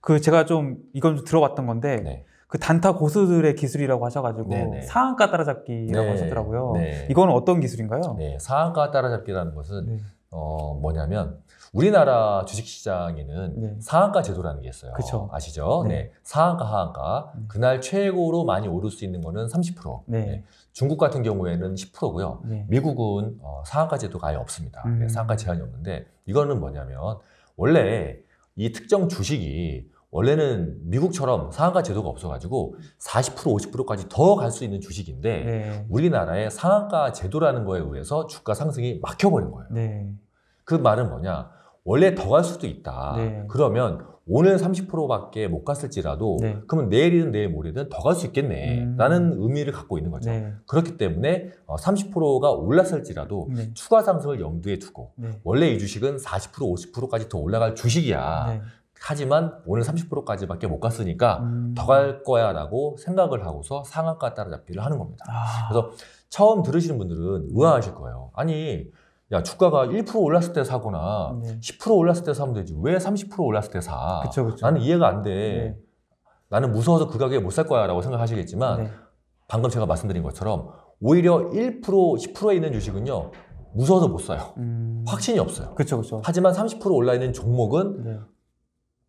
그 제가 좀 이건 좀 들어봤던 건데 네. 그 단타 고수들의 기술이라고 하셔가지고 네네. 상한가 네. 따라잡기라고 네. 하셨더라고요. 네. 이건 어떤 기술인가요? 네, 상한가 따라잡기라는 것은 네. 어, 뭐냐면 우리나라 주식시장에는 상한가 네. 제도라는 게 있어요. 그쵸. 아시죠? 네. 상한가, 네. 하한가. 그날 최고로 많이 오를 수 있는 거는 30%. 네. 중국 같은 경우에는 10%고요. 미국은 어, 상한가 제도가 아예 없습니다. 음. 상한가 제한이 없는데 이거는 뭐냐면 원래 이 특정 주식이 원래는 미국처럼 상한가 제도가 없어가지고 40% 50%까지 더 갈 수 있는 주식인데 네. 우리나라의 상한가 제도라는 거에 의해서 주가 상승이 막혀버린 거예요. 네. 그 말은 뭐냐? 원래 더 갈 수도 있다. 네. 그러면 오늘 30%밖에 못 갔을지라도 네. 그러면 내일이든 내일 모레든 더 갈 수 있겠네라는 음. 의미를 갖고 있는 거죠. 네. 그렇기 때문에 30%가 어, 올랐을지라도 네. 추가 상승을 염두에 두고 네. 원래 이 주식은 40% 50%까지 더 올라갈 주식이야. 네. 하지만 오늘 30%까지밖에 못 갔으니까 음. 더갈 거야라고 생각을 하고서 상한가 따라잡기를 하는 겁니다. 아. 그래서 처음 들으시는 분들은 의아하실 거예요. 아니 야 주가가 1% 올랐을 때 사거나 네. 10% 올랐을 때 사면 되지 왜 30% 올랐을 때 사? 그쵸, 그쵸. 나는 이해가 안 돼. 네. 나는 무서워서 그 가격에 못 살 거야라고 생각하시겠지만 네. 방금 제가 말씀드린 것처럼 오히려 1% 10%에 있는 주식은요 무서워서 못 사요. 음... 확신이 없어요. 그렇죠, 그렇죠. 하지만 30% 올라 있는 종목은 네.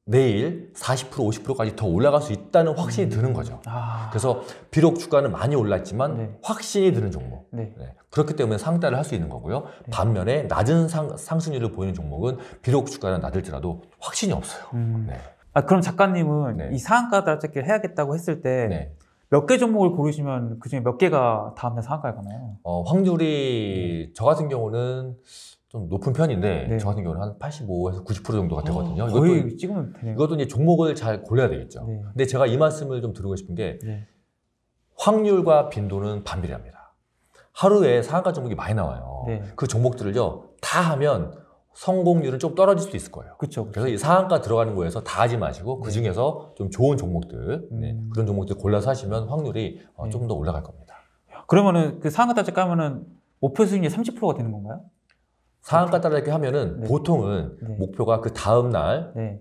내일 40% 50%까지 더 올라갈 수 있다는 확신이 음. 드는 거죠. 아... 그래서 비록 주가는 많이 올랐지만 네. 확신이 드는 종목. 네. 네. 그렇기 때문에 상따를 할 수 있는 거고요. 네. 반면에 낮은 상, 승률을 보이는 종목은 비록 주가는 낮을지라도 확신이 없어요. 음... 네. 아, 그럼 작가님은 네. 이 상한가 달짝기를 해야겠다고 했을 때 몇 개 종목을 고르시면 그중에 몇 개가 다음날 상한가에 가나요? 어, 확률이 저 같은 경우는 좀 높은 편인데 네. 저 같은 경우는 한 85에서 90% 정도가 아, 되거든요. 이것도 찍으면 되네요. 이것도 이제 종목을 잘 골라야 되겠죠. 네. 근데 제가 이 말씀을 좀 드리고 싶은 게 네. 확률과 빈도는 반비례합니다. 하루에 상한가 종목이 많이 나와요. 네. 그 종목들을요 다 하면 성공률은 좀 떨어질 수도 있을 거예요. 그렇죠. 그래서 이 상한가 들어가는 거에서 다 하지 마시고 네. 그 중에서 좀 좋은 종목들 네, 음. 그런 종목들 골라서 하시면 확률이 어, 조금 더 올라갈 겁니다. 그러면은 그 상한가 따져 까면은 목표 수익률 30%가 되는 건가요? 상한가 그렇죠. 따라 잡기 하면은 네. 보통은 네. 목표가 그 다음 날 네.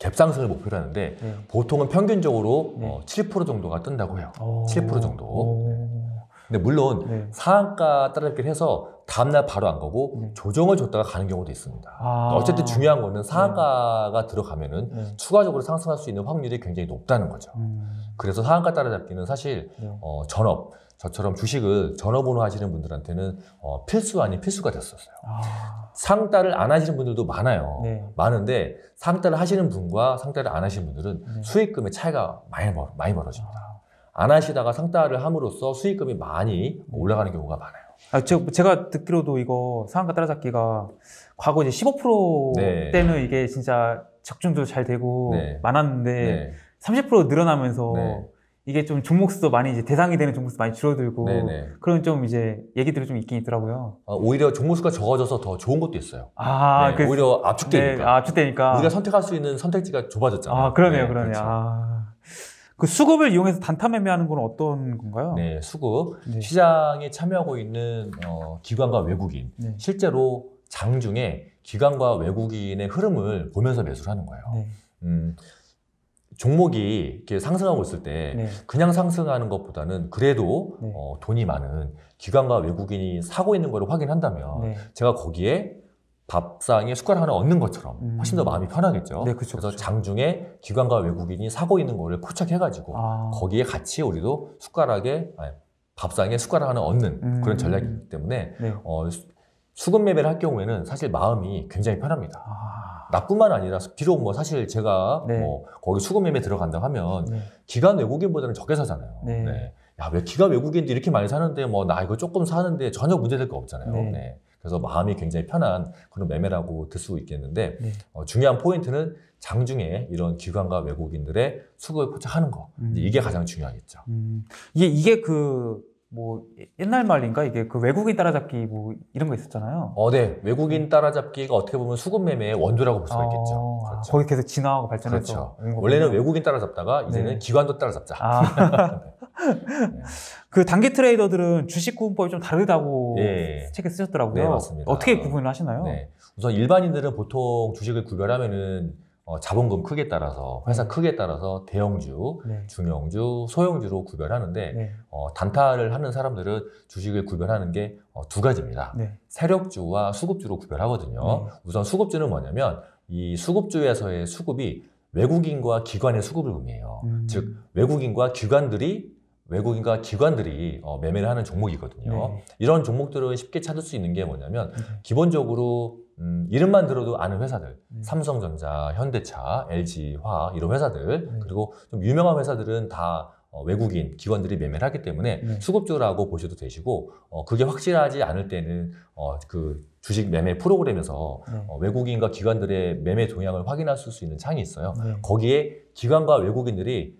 갭상승을 목표로 하는데 네. 보통은 평균적으로 네. 어, 7% 정도가 뜬다고 해요. 오. 어. 7% 정도. 오. 근데 물론 네. 상한가 따라 잡기를 해서 다음날 바로 안 가고 조정을 줬다가 가는 경우도 있습니다. 아. 어쨌든 중요한 거는 상한가가 들어가면은 추가적으로 상승할 수 있는 확률이 굉장히 높다는 거죠. 음. 그래서 상한가 따라잡기는 사실 어, 전업 저처럼 주식을 전업으로 하시는 분들한테는 어, 필수 아닌 필수가 됐었어요. 아... 상따를 안 하시는 분들도 많아요. 네. 많은데 상따를 하시는 분과 상따를 안 하시는 분들은 네. 수익금의 차이가 많이, 벌, 많이 벌어집니다. 아... 안 하시다가 상따를 함으로써 수익금이 많이 올라가는 경우가 많아요. 아, 제, 제가 듣기로도 이거 상한가 따라잡기가 과거 이제 15% 네. 때는 이게 진짜 적중도 잘 되고 네. 많았는데 30% 늘어나면서 네. 이게 좀 종목수도 많이 이제 대상이 되는 종목수 많이 줄어들고 네네. 그런 좀 이제 얘기들이 좀 있긴 있더라고요. 아, 오히려 종목수가 적어져서 더 좋은 것도 있어요. 아, 네, 그, 오히려 압축되니까. 네, 아, 압축되니까 우리가 선택할 수 있는 선택지가 좁아졌잖아요. 아, 그러네요, 네, 그러네요. 그렇죠. 아, 그 수급을 이용해서 단타 매매하는 건 어떤 건가요? 네, 수급 네. 시장에 참여하고 있는 어, 기관과 외국인 네. 실제로 장 중에 기관과 외국인의 흐름을 보면서 매수를 하는 거예요. 네. 음, 종목이 이렇게 상승하고 있을 때 네. 그냥 상승하는 것보다는 그래도 네. 어, 돈이 많은 기관과 외국인이 사고 있는 걸 확인한다면 네. 제가 거기에 밥상에 숟가락 하나 얹는 것처럼 음. 훨씬 더 마음이 편하겠죠. 네, 그쵸, 그래서 장중에 기관과 외국인이 사고 있는 거를 포착해가지고 아. 거기에 같이 우리도 숟가락에 아니, 밥상에 숟가락 하나 얹는 음. 그런 전략이기 때문에 네. 어, 수급 매매를 할 경우에는 사실 마음이 굉장히 편합니다. 아. 나뿐만 아니라 비록 뭐 사실 제가 네. 뭐 거기 수급 매매 들어간다 하면 네. 기간 외국인보다는 적게 사잖아요. 네. 네. 야, 왜기간 외국인도 이렇게 많이 사는데 뭐 나 이거 조금 사는데 전혀 문제될 거 없잖아요. 네. 네. 그래서 마음이 굉장히 편한 그런 매매라고 들 수 있겠는데 네. 어, 중요한 포인트는 장중에 이런 기관과 외국인들의 수급을 포착하는 거 음. 이게 가장 중요하겠죠. 음. 이게 이게 그뭐 옛날 말인가 이게 그 외국인 따라잡기 뭐 이런 거 있었잖아요. 어, 네. 외국인 따라잡기가 어떻게 보면 수급 매매의 원조라고 볼 수 있겠죠. 어, 그렇죠. 거기 계속 진화하고 발전해서. 그렇죠. 원래는 외국인 따라잡다가 이제는 네. 기관도 따라잡자. 아. 네. 그 단기 트레이더들은 주식 구분법이 좀 다르다고 네. 책에 쓰셨더라고요. 네, 맞습니다. 어떻게 구분을 하시나요? 네. 우선 일반인들은 보통 주식을 구별하면은 어, 자본금 크기에 따라서 회사 네. 크기에 따라서 대형주, 네. 중형주, 소형주로 구별하는데 네. 어, 단타를 하는 사람들은 주식을 구별하는 게두 어, 가지입니다. 네. 세력주와 수급주로 구별하거든요. 네. 우선 수급주는 뭐냐면 이 수급주에서의 수급이 외국인과 기관의 수급을 의미해요. 음. 즉 외국인과 기관들이 외국인과 기관들이 어, 매매를 하는 종목이거든요. 네. 이런 종목들을 쉽게 찾을 수 있는 게 뭐냐면 기본적으로 음, 이름만 음. 들어도 아는 회사들, 네. 삼성전자, 현대차, LG화 이런 회사들 네. 그리고 좀 유명한 회사들은 다 어, 외국인 기관들이 매매를 하기 때문에 네. 수급주라고 보셔도 되시고 어, 그게 확실하지 않을 때는 어, 그 주식 매매 프로그램에서 네. 어, 외국인과 기관들의 매매 동향을 확인할 수 있는 창이 있어요. 네. 거기에 기관과 외국인들이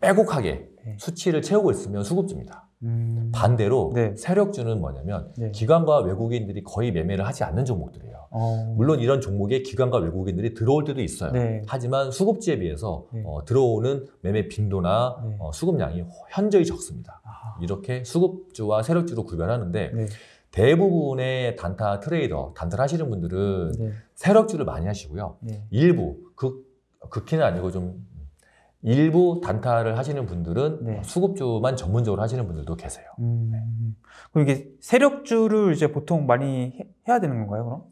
빼곡하게 네. 수치를 채우고 있으면 수급주입니다. 음... 반대로 네. 세력주는 뭐냐면 네. 기관과 외국인들이 거의 매매를 하지 않는 종목들이에요. 어... 물론 이런 종목에 기관과 외국인들이 들어올 때도 있어요. 네. 하지만 수급지에 비해서 네. 어, 들어오는 매매 빈도나 네. 어, 수급량이 현저히 적습니다. 아... 이렇게 수급주와 세력주로 구별하는데 네. 대부분의 단타 트레이더, 단타를 하시는 분들은 세력주를 많이 하시고요. 일부 극 극히는 아니고 좀 일부 단타를 하시는 분들은 네. 수급주만 전문적으로 하시는 분들도 계세요. 음, 그럼 이게 세력주를 이제 보통 많이 해, 해야 되는 건가요, 그럼?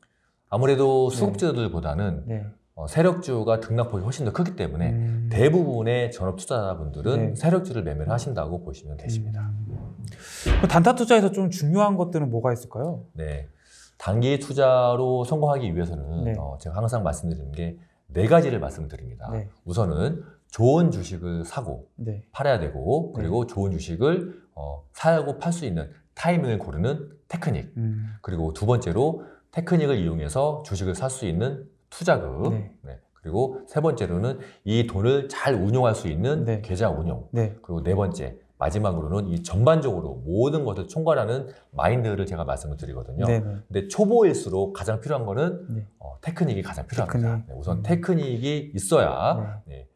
아무래도 네. 수급주들보다는 네. 어, 세력주가 등락폭이 훨씬 더 크기 때문에 음. 대부분의 전업 투자자분들은 네. 세력주를 매매를 하신다고 보시면 되십니다. 음. 단타 투자에서 좀 중요한 것들은 뭐가 있을까요? 네. 단기 투자로 성공하기 위해서는 네. 어, 제가 항상 말씀드리는 게 네 가지를 말씀드립니다. 네. 우선은 좋은 주식을 사고 네. 팔아야 되고 그리고 네. 좋은 주식을 어, 사고 팔 수 있는 타이밍을 고르는 테크닉 음. 그리고 두 번째로 테크닉을 이용해서 주식을 살 수 있는 투자금 네. 네. 그리고 세 번째로는 이 돈을 잘 운용할 수 있는 네. 계좌 운용 네. 그리고 네 번째 마지막으로는 이 전반적으로 모든 것을 총괄하는 마인드를 제가 말씀을 드리거든요 네. 근데 초보일수록 가장 필요한 거는 네. 어, 테크닉이 가장 필요합니다 테크닉. 우선 음. 테크닉이 있어야 네.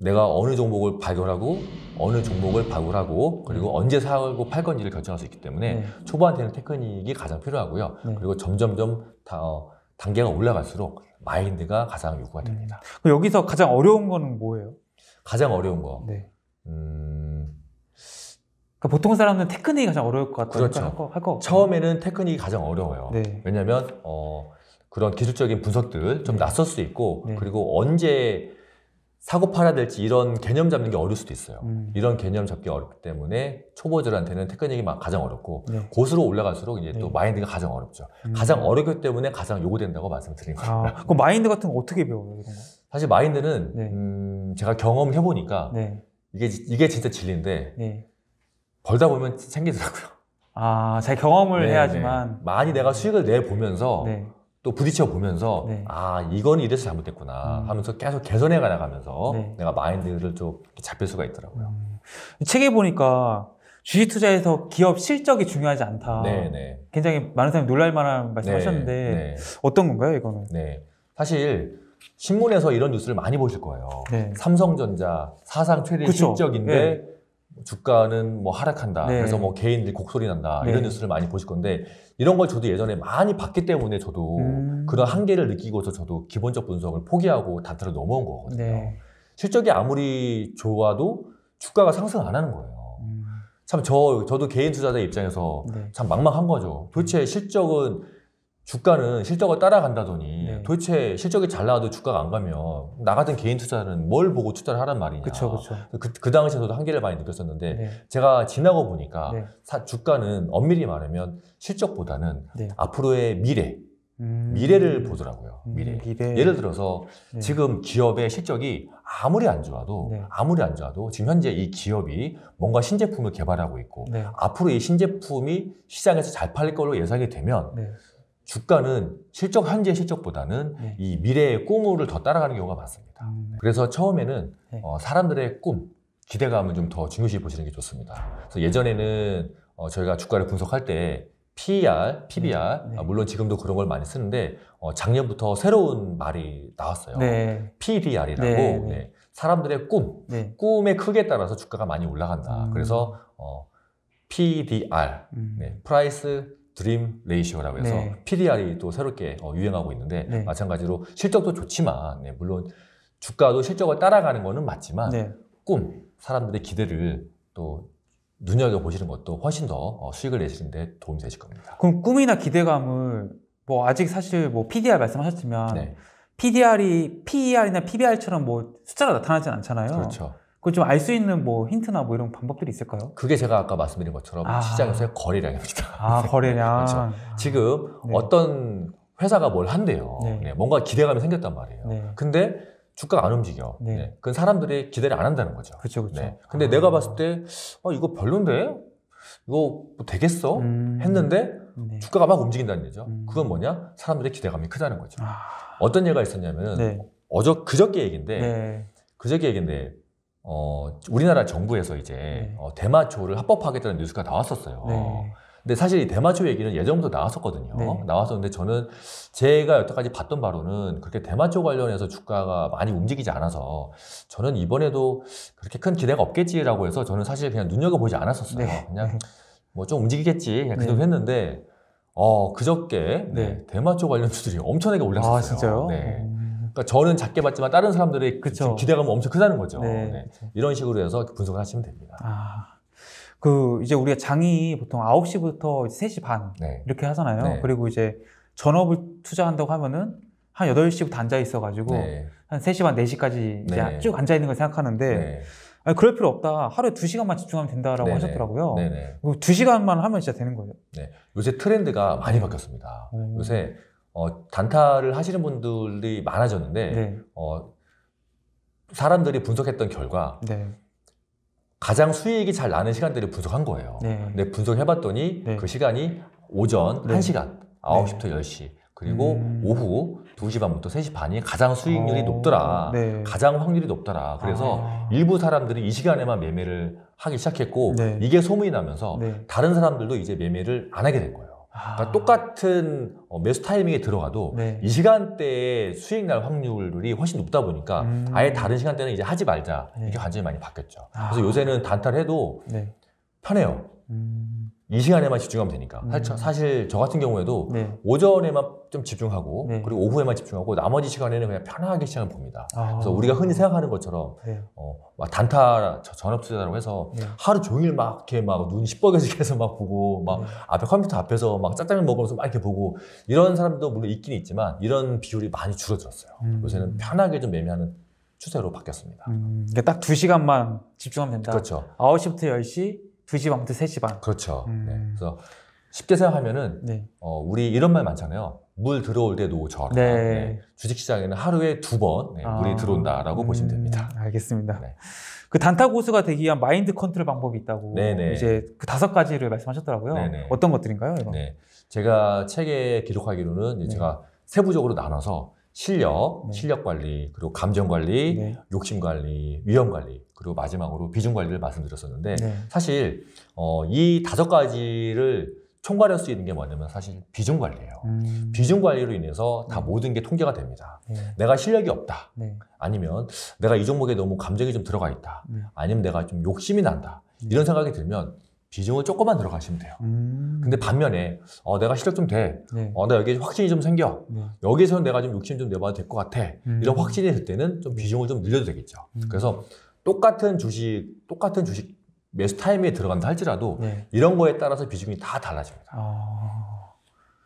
내가 어느 종목을 발굴하고 어느 종목을 발굴하고 그리고 음. 언제 사고 팔 건지를 결정할 수 있기 때문에 네. 초보한테는 테크닉이 가장 필요하고요. 네. 그리고 점점점 다, 어, 단계가 올라갈수록 마인드가 가장 요구가 됩니다. 음. 여기서 가장 어려운 거는 뭐예요? 가장 어려운 거. 네. 음... 그러니까 보통 사람은 테크닉이 가장 어려울 것 같아요. 그렇죠. 할 거, 할거 처음에는 테크닉이 가장 어려워요. 네. 왜냐하면 어, 그런 기술적인 분석들 좀 네. 낯설 수 있고 네. 그리고 언제 사고 팔아야 될지 이런 개념 잡는 게 어려울 수도 있어요. 음. 이런 개념 잡기 어렵기 때문에 초보들한테는 테크닉이 막 가장 어렵고 네. 고수로 올라갈수록 이제 네. 또 마인드가 가장 어렵죠. 음. 가장 어렵기 때문에 가장 요구된다고 말씀드린 아, 거예요. 아, 그 마인드 같은 거 어떻게 배워요? 이런 거? 사실 마인드는 네. 음, 제가 경험을 해보니까 네. 이게 이게 진짜 진리인데 네. 벌다 보면 생기더라고요. 아, 제 경험을 네, 해야지만 많이 내가 수익을 내 보면서. 또 부딪혀 보면서 네. 아 이건 이래서 잘못됐구나 음. 하면서 계속 개선해 가나가면서 네. 내가 마인드를 좀 잡힐 수가 있더라고요. 음. 책에 보니까 주식 투자에서 기업 실적이 중요하지 않다. 네네. 네. 굉장히 많은 사람이 놀랄만한 말씀하셨는데 네, 네. 어떤 건가요 이거는? 네. 사실 신문에서 이런 뉴스를 많이 보실 거예요. 네. 삼성전자 사상 최대 그쵸? 실적인데 주가는 뭐 하락한다. 그래서 뭐 개인들이 곡소리 난다 이런 뉴스를 많이 보실 건데 이런 걸 저도 예전에 많이 봤기 때문에 저도 음. 그런 한계를 느끼고서 저도 기본적 분석을 포기하고 단타로 넘어온 거거든요. 네. 실적이 아무리 좋아도 주가가 상승 안 하는 거예요. 음. 참저 저도 개인 투자자 입장에서 네. 참 막막한 거죠. 도대체 음. 실적은 주가는 실적을 따라간다더니 네. 도대체 실적이 잘 나와도 주가가 안 가면 나 같은 개인 투자는 뭘 보고 투자를 하란 말이냐. 그쵸, 그쵸. 그, 그 당시에 도 한계를 많이 느꼈었는데 네. 제가 지나고 보니까 네. 사, 주가는 엄밀히 말하면 실적보다는 네. 앞으로의 미래, 음... 미래를 보더라고요. 음, 미래. 음, 미래. 예를 들어서 네. 지금 기업의 실적이 아무리 안 좋아도 네. 아무리 안 좋아도 지금 현재 이 기업이 뭔가 신제품을 개발하고 있고 앞으로 이 신제품이 시장에서 잘 팔릴 걸로 예상이 되면 주가는 실적 현재 실적보다는 네. 이 미래의 꿈을 더 따라가는 경우가 많습니다. 음. 네. 그래서 처음에는 네. 어, 사람들의 꿈 기대감을 좀 더 중요시 보시는 게 좋습니다. 그래서 예전에는 어, 저희가 주가를 분석할 때 PER, PBR, 네. 아, 물론 지금도 그런 걸 많이 쓰는데 어, 작년부터 새로운 말이 나왔어요. 네. PBR이라고 네, 네. 네. 사람들의 꿈, 꿈의 크기에 따라서 주가가 많이 올라간다. 음. 그래서 어, PDR, 음. 네, p r i c 드림 레이시오라고 해서 네. PDR이 또 새롭게 어, 유행하고 있는데 네. 마찬가지로 실적도 좋지만 네, 물론 주가도 실적을 따라가는 거는 맞지만 네. 꿈 사람들의 기대를 또 눈여겨 보시는 것도 훨씬 더 어, 수익을 내시는데 도움이 되실 겁니다. 그럼 꿈이나 기대감을 뭐 아직 사실 뭐 PDR 말씀하셨지만 네. PDR이 PER이나 PBR처럼 뭐 숫자가 나타나진 않잖아요. 그렇죠. 그좀알수 있는 뭐 힌트나 뭐 이런 방법들이 있을까요? 그게 제가 아까 말씀드린 것처럼 아. 시장에서의 거래량입니다. 아, 네, 거래량. 그렇죠. 지금 네. 어떤 회사가 뭘 한대요. 네. 네, 뭔가 기대감이 생겼단 말이에요. 네. 근데 주가가 안 움직여. 네. 그건 사람들이 기대를 안 한다는 거죠. 그렇죠, 그렇죠. 근데 아. 내가 봤을 때, 어, 이거 별론데? 이거 뭐 되겠어? 음. 했는데 주가가 막 움직인다는 얘기죠. 음. 그건 뭐냐? 사람들의 기대감이 크다는 거죠. 아. 어떤 예가 있었냐면, 어저, 그저께 얘기인데, 그저께 얘기인데, 어, 우리나라 정부에서 이제 네. 어, 대마초를 합법하겠다는 뉴스가 나왔었어요. 네. 근데 사실 이 대마초 얘기는 예전부터 나왔었거든요. 네. 나왔었는데 저는 제가 여태까지 봤던 바로는 그렇게 대마초 관련해서 주가가 많이 움직이지 않아서 저는 이번에도 그렇게 큰 기대가 없겠지라고 해서 저는 사실 그냥 눈여겨보지 않았었어요. 네. 그냥 네. 뭐좀 움직이겠지 그냥 그 정도 네. 했는데 어, 그저께 네. 대마초 관련 주들이 엄청나게 올랐었어요. 아, 진짜요? 네. 어. 그러니까 저는 작게 봤지만 다른 사람들의 그 그쵸. 기대감은 엄청 크다는 거죠. 네. 네. 이런 식으로 해서 분석을 하시면 됩니다. 아. 그 이제 우리가 장이 보통 9시부터 3시 반 네. 이렇게 하잖아요. 네. 그리고 이제 전업을 투자한다고 하면은 한 8시부터 앉아 있어가지고 네. 한 3시 반, 4시까지 이제 네. 쭉 앉아 있는 걸 생각하는데 네. 아니, 그럴 필요 없다. 하루에 2시간만 집중하면 된다라고 하셨더라고요. 네네. 2시간만 하면 진짜 되는 거예요. 네. 요새 트렌드가 많이 바뀌었습니다. 오. 요새 어, 단타를 하시는 분들이 많아졌는데 네. 어, 사람들이 분석했던 결과 네. 가장 수익이 잘 나는 시간들을 분석한 거예요. 네. 근데 분석해봤더니 네. 그 시간이 오전 네. 1시간, 9시부터 네. 10시, 그리고 음. 오후 2시 반부터 3시 반이 가장 수익률이 어. 높더라. 네. 가장 확률이 높더라. 그래서 아. 일부 사람들이 이 시간에만 매매를 하기 시작했고 네. 이게 소문이 나면서 네. 다른 사람들도 이제 매매를 안 하게 된 거예요. 그러니까 아. 똑같은 어, 매수 타이밍에 들어가도 네. 이 시간대에 수익 날 확률이 훨씬 높다 보니까 음. 아예 다른 시간대는 이제 하지 말자 이렇게 네. 관점이 많이 바뀌었죠. 아. 그래서 요새는 단타를 해도 네. 편해요. 음. 이 시간에만 네. 집중하면 되니까. 음. 사실 저 같은 경우에도 네. 오전에만 좀 집중하고 네. 그리고 오후에만 집중하고 나머지 시간에는 그냥 편하게 시간을 봅니다. 아. 그래서 우리가 흔히 생각하는 것처럼 네. 어, 단타 전업 투자라고 해서 네. 하루 종일 막 이렇게 막눈 시뻘개지게 해서 막 보고 막 네. 앞에 컴퓨터 앞에서 막 짜장면 먹으면서 막 이렇게 보고 이런 사람도 물론 있긴 있지만 이런 비율이 많이 줄어들었어요. 음. 요새는 편하게 좀 매매하는 추세로 바뀌었습니다. 음. 그러니까 딱두 시간만 집중하면 된다. 그렇죠. 9시부터 10시 두시 반부터 3시 반. 그렇죠. 네. 음. 네. 그래서 쉽게 생각하면은 네. 어, 우리 이런 말 많잖아요. 물 들어올 때놓으셔 네. 네. 주식시장에는 하루에 두번 네, 아. 물이 들어온다라고 음. 보시면 됩니다. 알겠습니다. 네. 그 단타 고수가 되기 위한 마인드 컨트롤 방법이 있다고 네네. 네. 이제 그 다섯 가지를 말씀하셨더라고요. 네네. 어떤 것들인가요? 이런? 네. 제가 책에 기록하기로는 제가 세부적으로 나눠서 실력, 네. 실력 관리, 그리고 감정 관리, 네. 욕심 관리, 위험 관리, 그리고 마지막으로 비중 관리를 말씀드렸었는데 네. 사실 어, 이 다섯 가지를 총괄할 수 있는 게 뭐냐면 사실 비중 관리예요. 음. 비중 관리로 인해서 다 네. 모든 게 통제가 됩니다. 네. 내가 실력이 없다. 네. 아니면 내가 이 종목에 너무 감정이 좀 들어가 있다. 네. 아니면 내가 좀 욕심이 난다. 네. 이런 생각이 들면 비중을 조금만 들어가시면 돼요. 음. 근데 반면에 어, 내가 실력 좀 돼. 네. 어, 나 여기 확신이 좀 생겨. 네. 여기서 는 내가 좀 욕심 좀 내봐도 될 것 같아. 음. 이런 확신이 들 때는 좀 네. 비중을 좀 늘려도 되겠죠. 음. 그래서 똑같은 주식, 똑같은 주식 매수 타임에 들어간다 할지라도 네. 이런 거에 따라서 비중이 다 달라집니다. 아...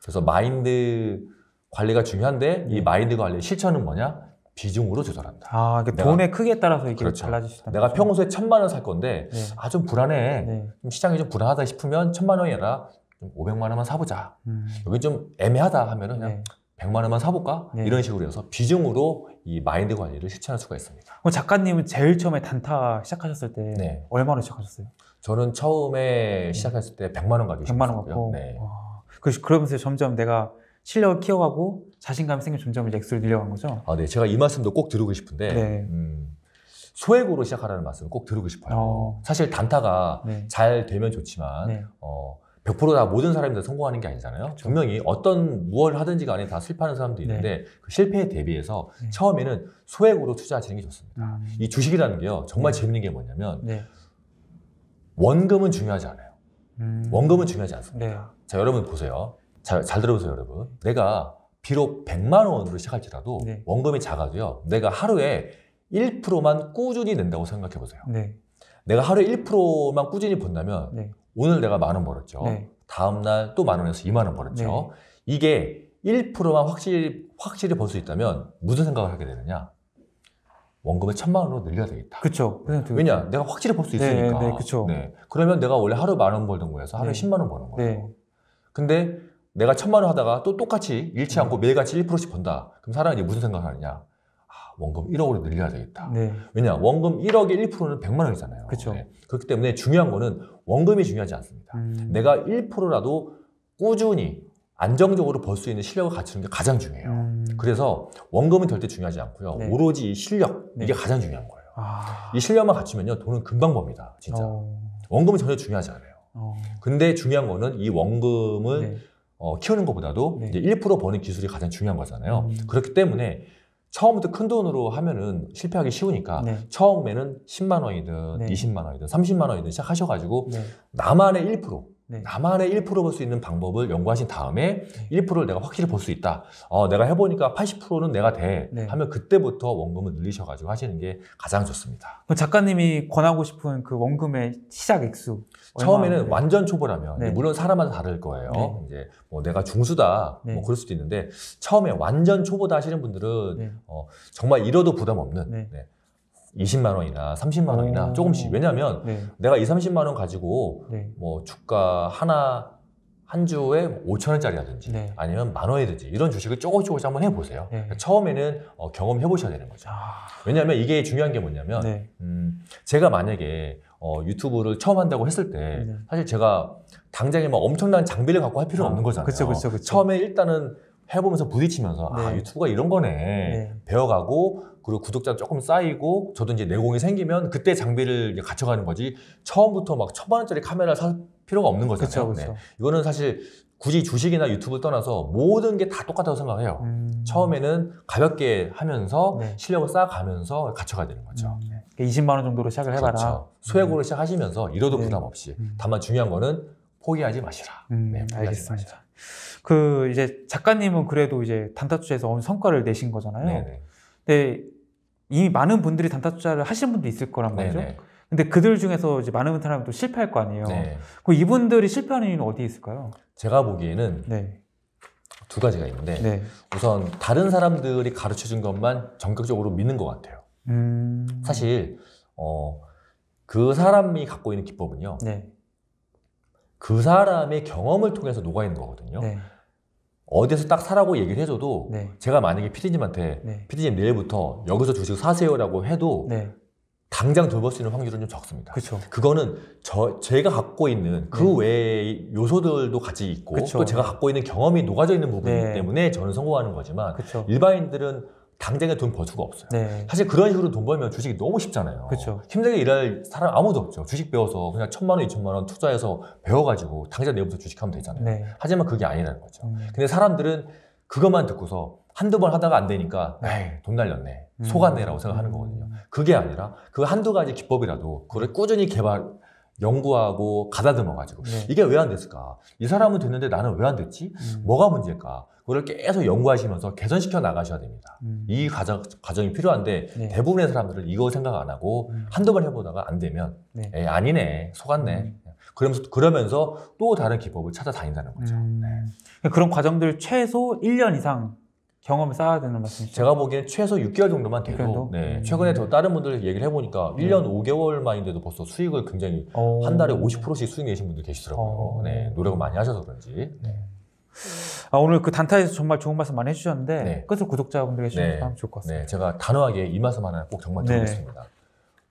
그래서 마인드 관리가 중요한데 이 네. 마인드 관리 실천은 뭐냐? 비중으로 조절한다. 아, 그러니까 내가, 돈에 크기에 따라서 이게 그렇죠. 달라지시다. 내가 평소에 천만 원 살 건데 네. 아좀 불안해. 네. 좀 시장이 좀 불안하다 싶으면 천만 원이 아니라 좀 500만 원만 사보자. 음. 여기 좀 애매하다 하면은 그냥 네. 100만 원만 사볼까? 네. 이런 식으로 해서 비중으로 이 마인드 관리를 실천할 수가 있습니다. 그럼 작가님은 제일 처음에 단타 시작하셨을 때 네. 얼마로 시작하셨어요? 저는 처음에 네. 시작했을 때 100만 원 가지고 100만 원 갖고. 네. 와. 그러면서 점점 내가 실력을 키워가고 자신감이 생긴 존점감 이제 X로 늘려간 거죠. 아, 네. 제가 이 말씀도 꼭 드리고 싶은데 네. 음, 소액으로 시작하라는 말씀을 꼭 드리고 싶어요. 어. 사실 단타가 네. 잘 되면 좋지만 네. 어, 100%다 모든 사람이 다 성공하는 게 아니잖아요. 그렇죠. 분명히 어떤 무엇을 하든지 간에 다 실패하는 사람도 네. 있는데 네. 그 실패에 대비해서 네. 처음에는 소액으로 투자하시는 게 좋습니다. 아, 네. 이 주식이라는 게요. 정말 네. 재밌는 게 뭐냐면 네. 원금은 중요하지 않아요. 음... 원금은 중요하지 않습니다. 자, 여러분 보세요. 잘, 잘 들어보세요, 여러분. 내가 비록 100만 원으로 시작할지라도 네. 원금이 작아도요. 내가 하루에 1%만 꾸준히 낸다고 생각해 보세요. 네. 내가 하루에 1%만 꾸준히 번다면 네. 오늘 내가 만 원 벌었죠. 다음 날 또 만 원에서 2만 원 벌었죠. 네. 네. 이게 1%만 확실히 확실히 벌 수 있다면 무슨 생각을 하게 되느냐? 원금을 천만 원으로 늘려야 되겠다. 그렇죠. 왜냐, 내가 확실히 벌 수 있으니까. 네, 네, 그렇죠. 네. 그러면 내가 원래 하루 만 원 벌던 거에서 하루에 네. 10만 원 버는 거예요. 네. 근데 내가 천만 원 하다가 또 똑같이 잃지 음. 않고 매일같이 1%씩 번다. 그럼 사람은 이제 무슨 생각을 하느냐? 아, 원금 1억으로 늘려야 되겠다. 네. 왜냐? 원금 1억에 1%는 100만 원이잖아요. 그렇죠. 네. 그렇기 때문에 중요한 거는 원금이 중요하지 않습니다. 음. 내가 1%라도 꾸준히 안정적으로 벌 수 있는 실력을 갖추는 게 가장 중요해요. 음. 그래서 원금은 절대 중요하지 않고요. 네. 오로지 이 실력 네. 이게 가장 중요한 거예요. 아. 이 실력만 갖추면요 돈은 금방 법니다. 진짜 어. 원금은 전혀 중요하지 않아요. 어. 근데 중요한 거는 이 원금은 네. 어, 키우는 것보다도 네. 이제 1% 버는 기술이 가장 중요한 거잖아요. 음. 그렇기 때문에 처음부터 큰 돈으로 하면은 실패하기 쉬우니까 네. 처음에는 10만 원이든 네. 20만 원이든 30만 원이든 시작하셔가지고 네. 나만의 1% 네. 나만의 1%볼 수 있는 방법을 연구하신 다음에 1%를 내가 확실히 볼 수 있다. 어, 내가 해보니까 80%는 내가 돼. 네. 하면 그때부터 원금을 늘리셔가지고 하시는 게 가장 좋습니다. 작가님이 권하고 싶은 그 원금의 시작 액수 처음에는 완전 초보라면 네. 물론 사람마다 다를 거예요. 네. 이제 뭐 내가 중수다 뭐 네. 뭐 그럴 수도 있는데 처음에 완전 초보다 하시는 분들은 네. 어, 정말 잃어도 부담 없는 20만 원이나 30만 원이나 오. 조금씩 왜냐하면 내가 2, 30만 원 가지고 뭐 주가 하나 한 주에 5천 원짜리라든지 네. 아니면 만 원이든지 이런 주식을 조금씩 조금씩 한번 해보세요. 네. 그러니까 처음에는 어, 경험해 보셔야 되는 거죠. 아... 왜냐하면 이게 중요한 게 뭐냐면 네. 음, 제가 만약에 어, 유튜브를 처음 한다고 했을 때 네. 사실 제가 당장에 막 엄청난 장비를 갖고 할 필요는 아, 없는 거잖아요. 그쵸, 그쵸, 그쵸. 처음에 일단은 해보면서 부딪히면서 아, 네. 아 유튜브가 이런 거네 네. 배워가고 그리고 구독자 조금 쌓이고 저도 이제 내공이 생기면 그때 장비를 갖춰가는 거지 처음부터 막 천만 원짜리 카메라 살 필요가 없는 거잖아요. 그쵸, 그쵸. 네. 이거는 사실 굳이 주식이나 유튜브 떠나서 모든 게 다 똑같다고 생각해요. 음. 처음에는 가볍게 하면서 네. 실력을 쌓아가면서 갖춰가야 되는 거죠. 음. 20만 그러니까 원 정도로 시작을 해봐라. 그렇죠. 소액으로 음. 시작하시면서 이러도 네. 부담 없이. 음. 다만 중요한 거는 포기하지 마시라. 음, 네, 포기하지 알겠습니다. 마시라. 그 이제 작가님은 그래도 이제 단타 투자에서 어느 성과를 내신 거잖아요. 네, 네. 근데 이미 많은 분들이 단타 투자를 하신 분도 있을 거란 말이죠. 네네. 근데 그들 중에서 이제 많은 사람이 또 실패할 거 아니에요. 네. 그럼 이분들이 실패하는 이유는 어디 있을까요? 제가 보기에는 네. 두 가지가 있는데 네. 우선 다른 사람들이 가르쳐 준 것만 전격적으로 믿는 것 같아요. 음... 사실 어, 그 사람이 갖고 있는 기법은요. 네. 그 사람의 경험을 통해서 녹아 있는 거거든요. 네. 어디서 딱 사라고 얘기를 해줘도 네. 제가 만약에 피디님한테 피디님 내일부터 여기서 주식 사세요라고 해도 당장 돌볼 수 있는 확률은 좀 적습니다. 그렇죠. 그거는 저 제가 갖고 있는 그 네. 외의 요소들도 같이 있고 그쵸. 또 제가 갖고 있는 경험이 녹아져 있는 부분이기 네. 때문에 저는 성공하는 거지만 그쵸. 일반인들은 당장에 돈 벌 수가 없어요. 네. 사실 그런 식으로 돈 벌면 주식이 너무 쉽잖아요. 그쵸. 힘들게 일할 사람 아무도 없죠. 주식 배워서 그냥 천만 원, 이천만 원 투자해서 배워가지고 당장 내일부터 주식하면 되잖아요. 네. 하지만 그게 아니라는 거죠. 음. 근데 사람들은 그것만 듣고서 한두 번 하다가 안 되니까 네, 에이, 돈 날렸네. 음. 속았네라고 생각하는 거거든요. 그게 아니라 그 한두 가지 기법이라도 그걸 꾸준히 개발 연구하고 가다듬어 가지고 네. 이게 왜 안 됐을까? 이 사람은 됐는데 나는 왜 안 됐지? 음. 뭐가 문제일까? 그걸 계속 연구하시면서 개선시켜 나가셔야 됩니다. 음. 이 과정, 과정이 필요한데 네. 대부분의 사람들은 이거 생각 안 하고 음. 한두 번 해보다가 안 되면 네. 에이, 예, 아니네 속았네 음. 그러면서 그러면서 또 다른 기법을 찾아다닌다는 거죠. 음. 네. 그러니까 그런 과정들 최소 1년 이상 경험을 쌓아야 되는 말씀이죠. 제가 보기엔 최소 6개월 정도만 돼도 네, 음. 최근에 저 다른 분들 얘기를 해보니까 1년 음. 5개월 만인데도 벌써 수익을 굉장히 오. 어. 한 달에 50%씩 수익 내신 분들 계시더라고요. 오. 어. 네, 노력을 많이 하셔서 그런지. 네. 아, 오늘 그 단타에서 정말 좋은 말씀 많이 해주셨는데 네. 끝으로 구독자분들에게 해 네. 좋을 것 같습니다. 네, 제가 단호하게 이 말씀 하나 꼭 정말 드리겠습니다. 네.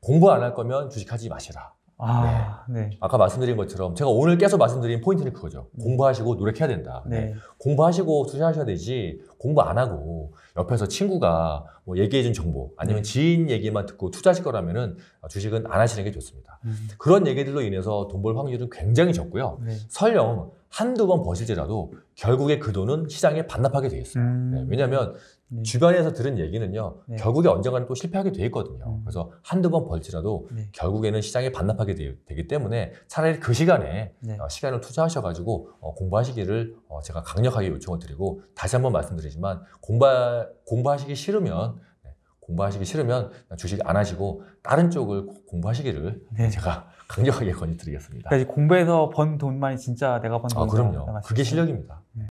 공부 안 할 거면 주식하지 마시라. 아, 네. 네. 아까 말씀드린 것처럼 제가 오늘 계속 말씀드린 포인트는 그거죠. 음. 공부하시고 노력해야 된다. 네. 네. 공부하시고 투자하셔야 되지 공부 안 하고 옆에서 친구가 뭐 얘기해준 정보 아니면 네. 지인 얘기만 듣고 투자하실 거라면은 주식은 안 하시는 게 좋습니다. 음. 그런 얘기들로 인해서 돈 벌 확률은 굉장히 적고요. 네. 설령 한두 번 버실지라도 결국에 그 돈은 시장에 반납하게 되겠어요 음. 왜냐하면 네. 주변에서 들은 얘기는요, 네. 결국에 언젠가는 또 실패하게 돼 있거든요. 음. 그래서 한두 번 벌지라도 네. 결국에는 시장에 반납하게 되, 기 때문에 차라리 그 시간에 네. 어, 시간을 투자하셔가지고 어, 공부하시기를 어, 제가 강력하게 요청을 드리고 다시 한번 말씀드리지만 공부, 공부하시기 싫으면 네, 공부하시기 싫으면 주식 안 하시고 다른 쪽을 공부하시기를 네. 제가 강력하게 권유드리겠습니다. 그러니까 공부해서 번 돈만이 진짜 내가 번 아, 돈이다. 아, 그럼요. 그게 실력입니다.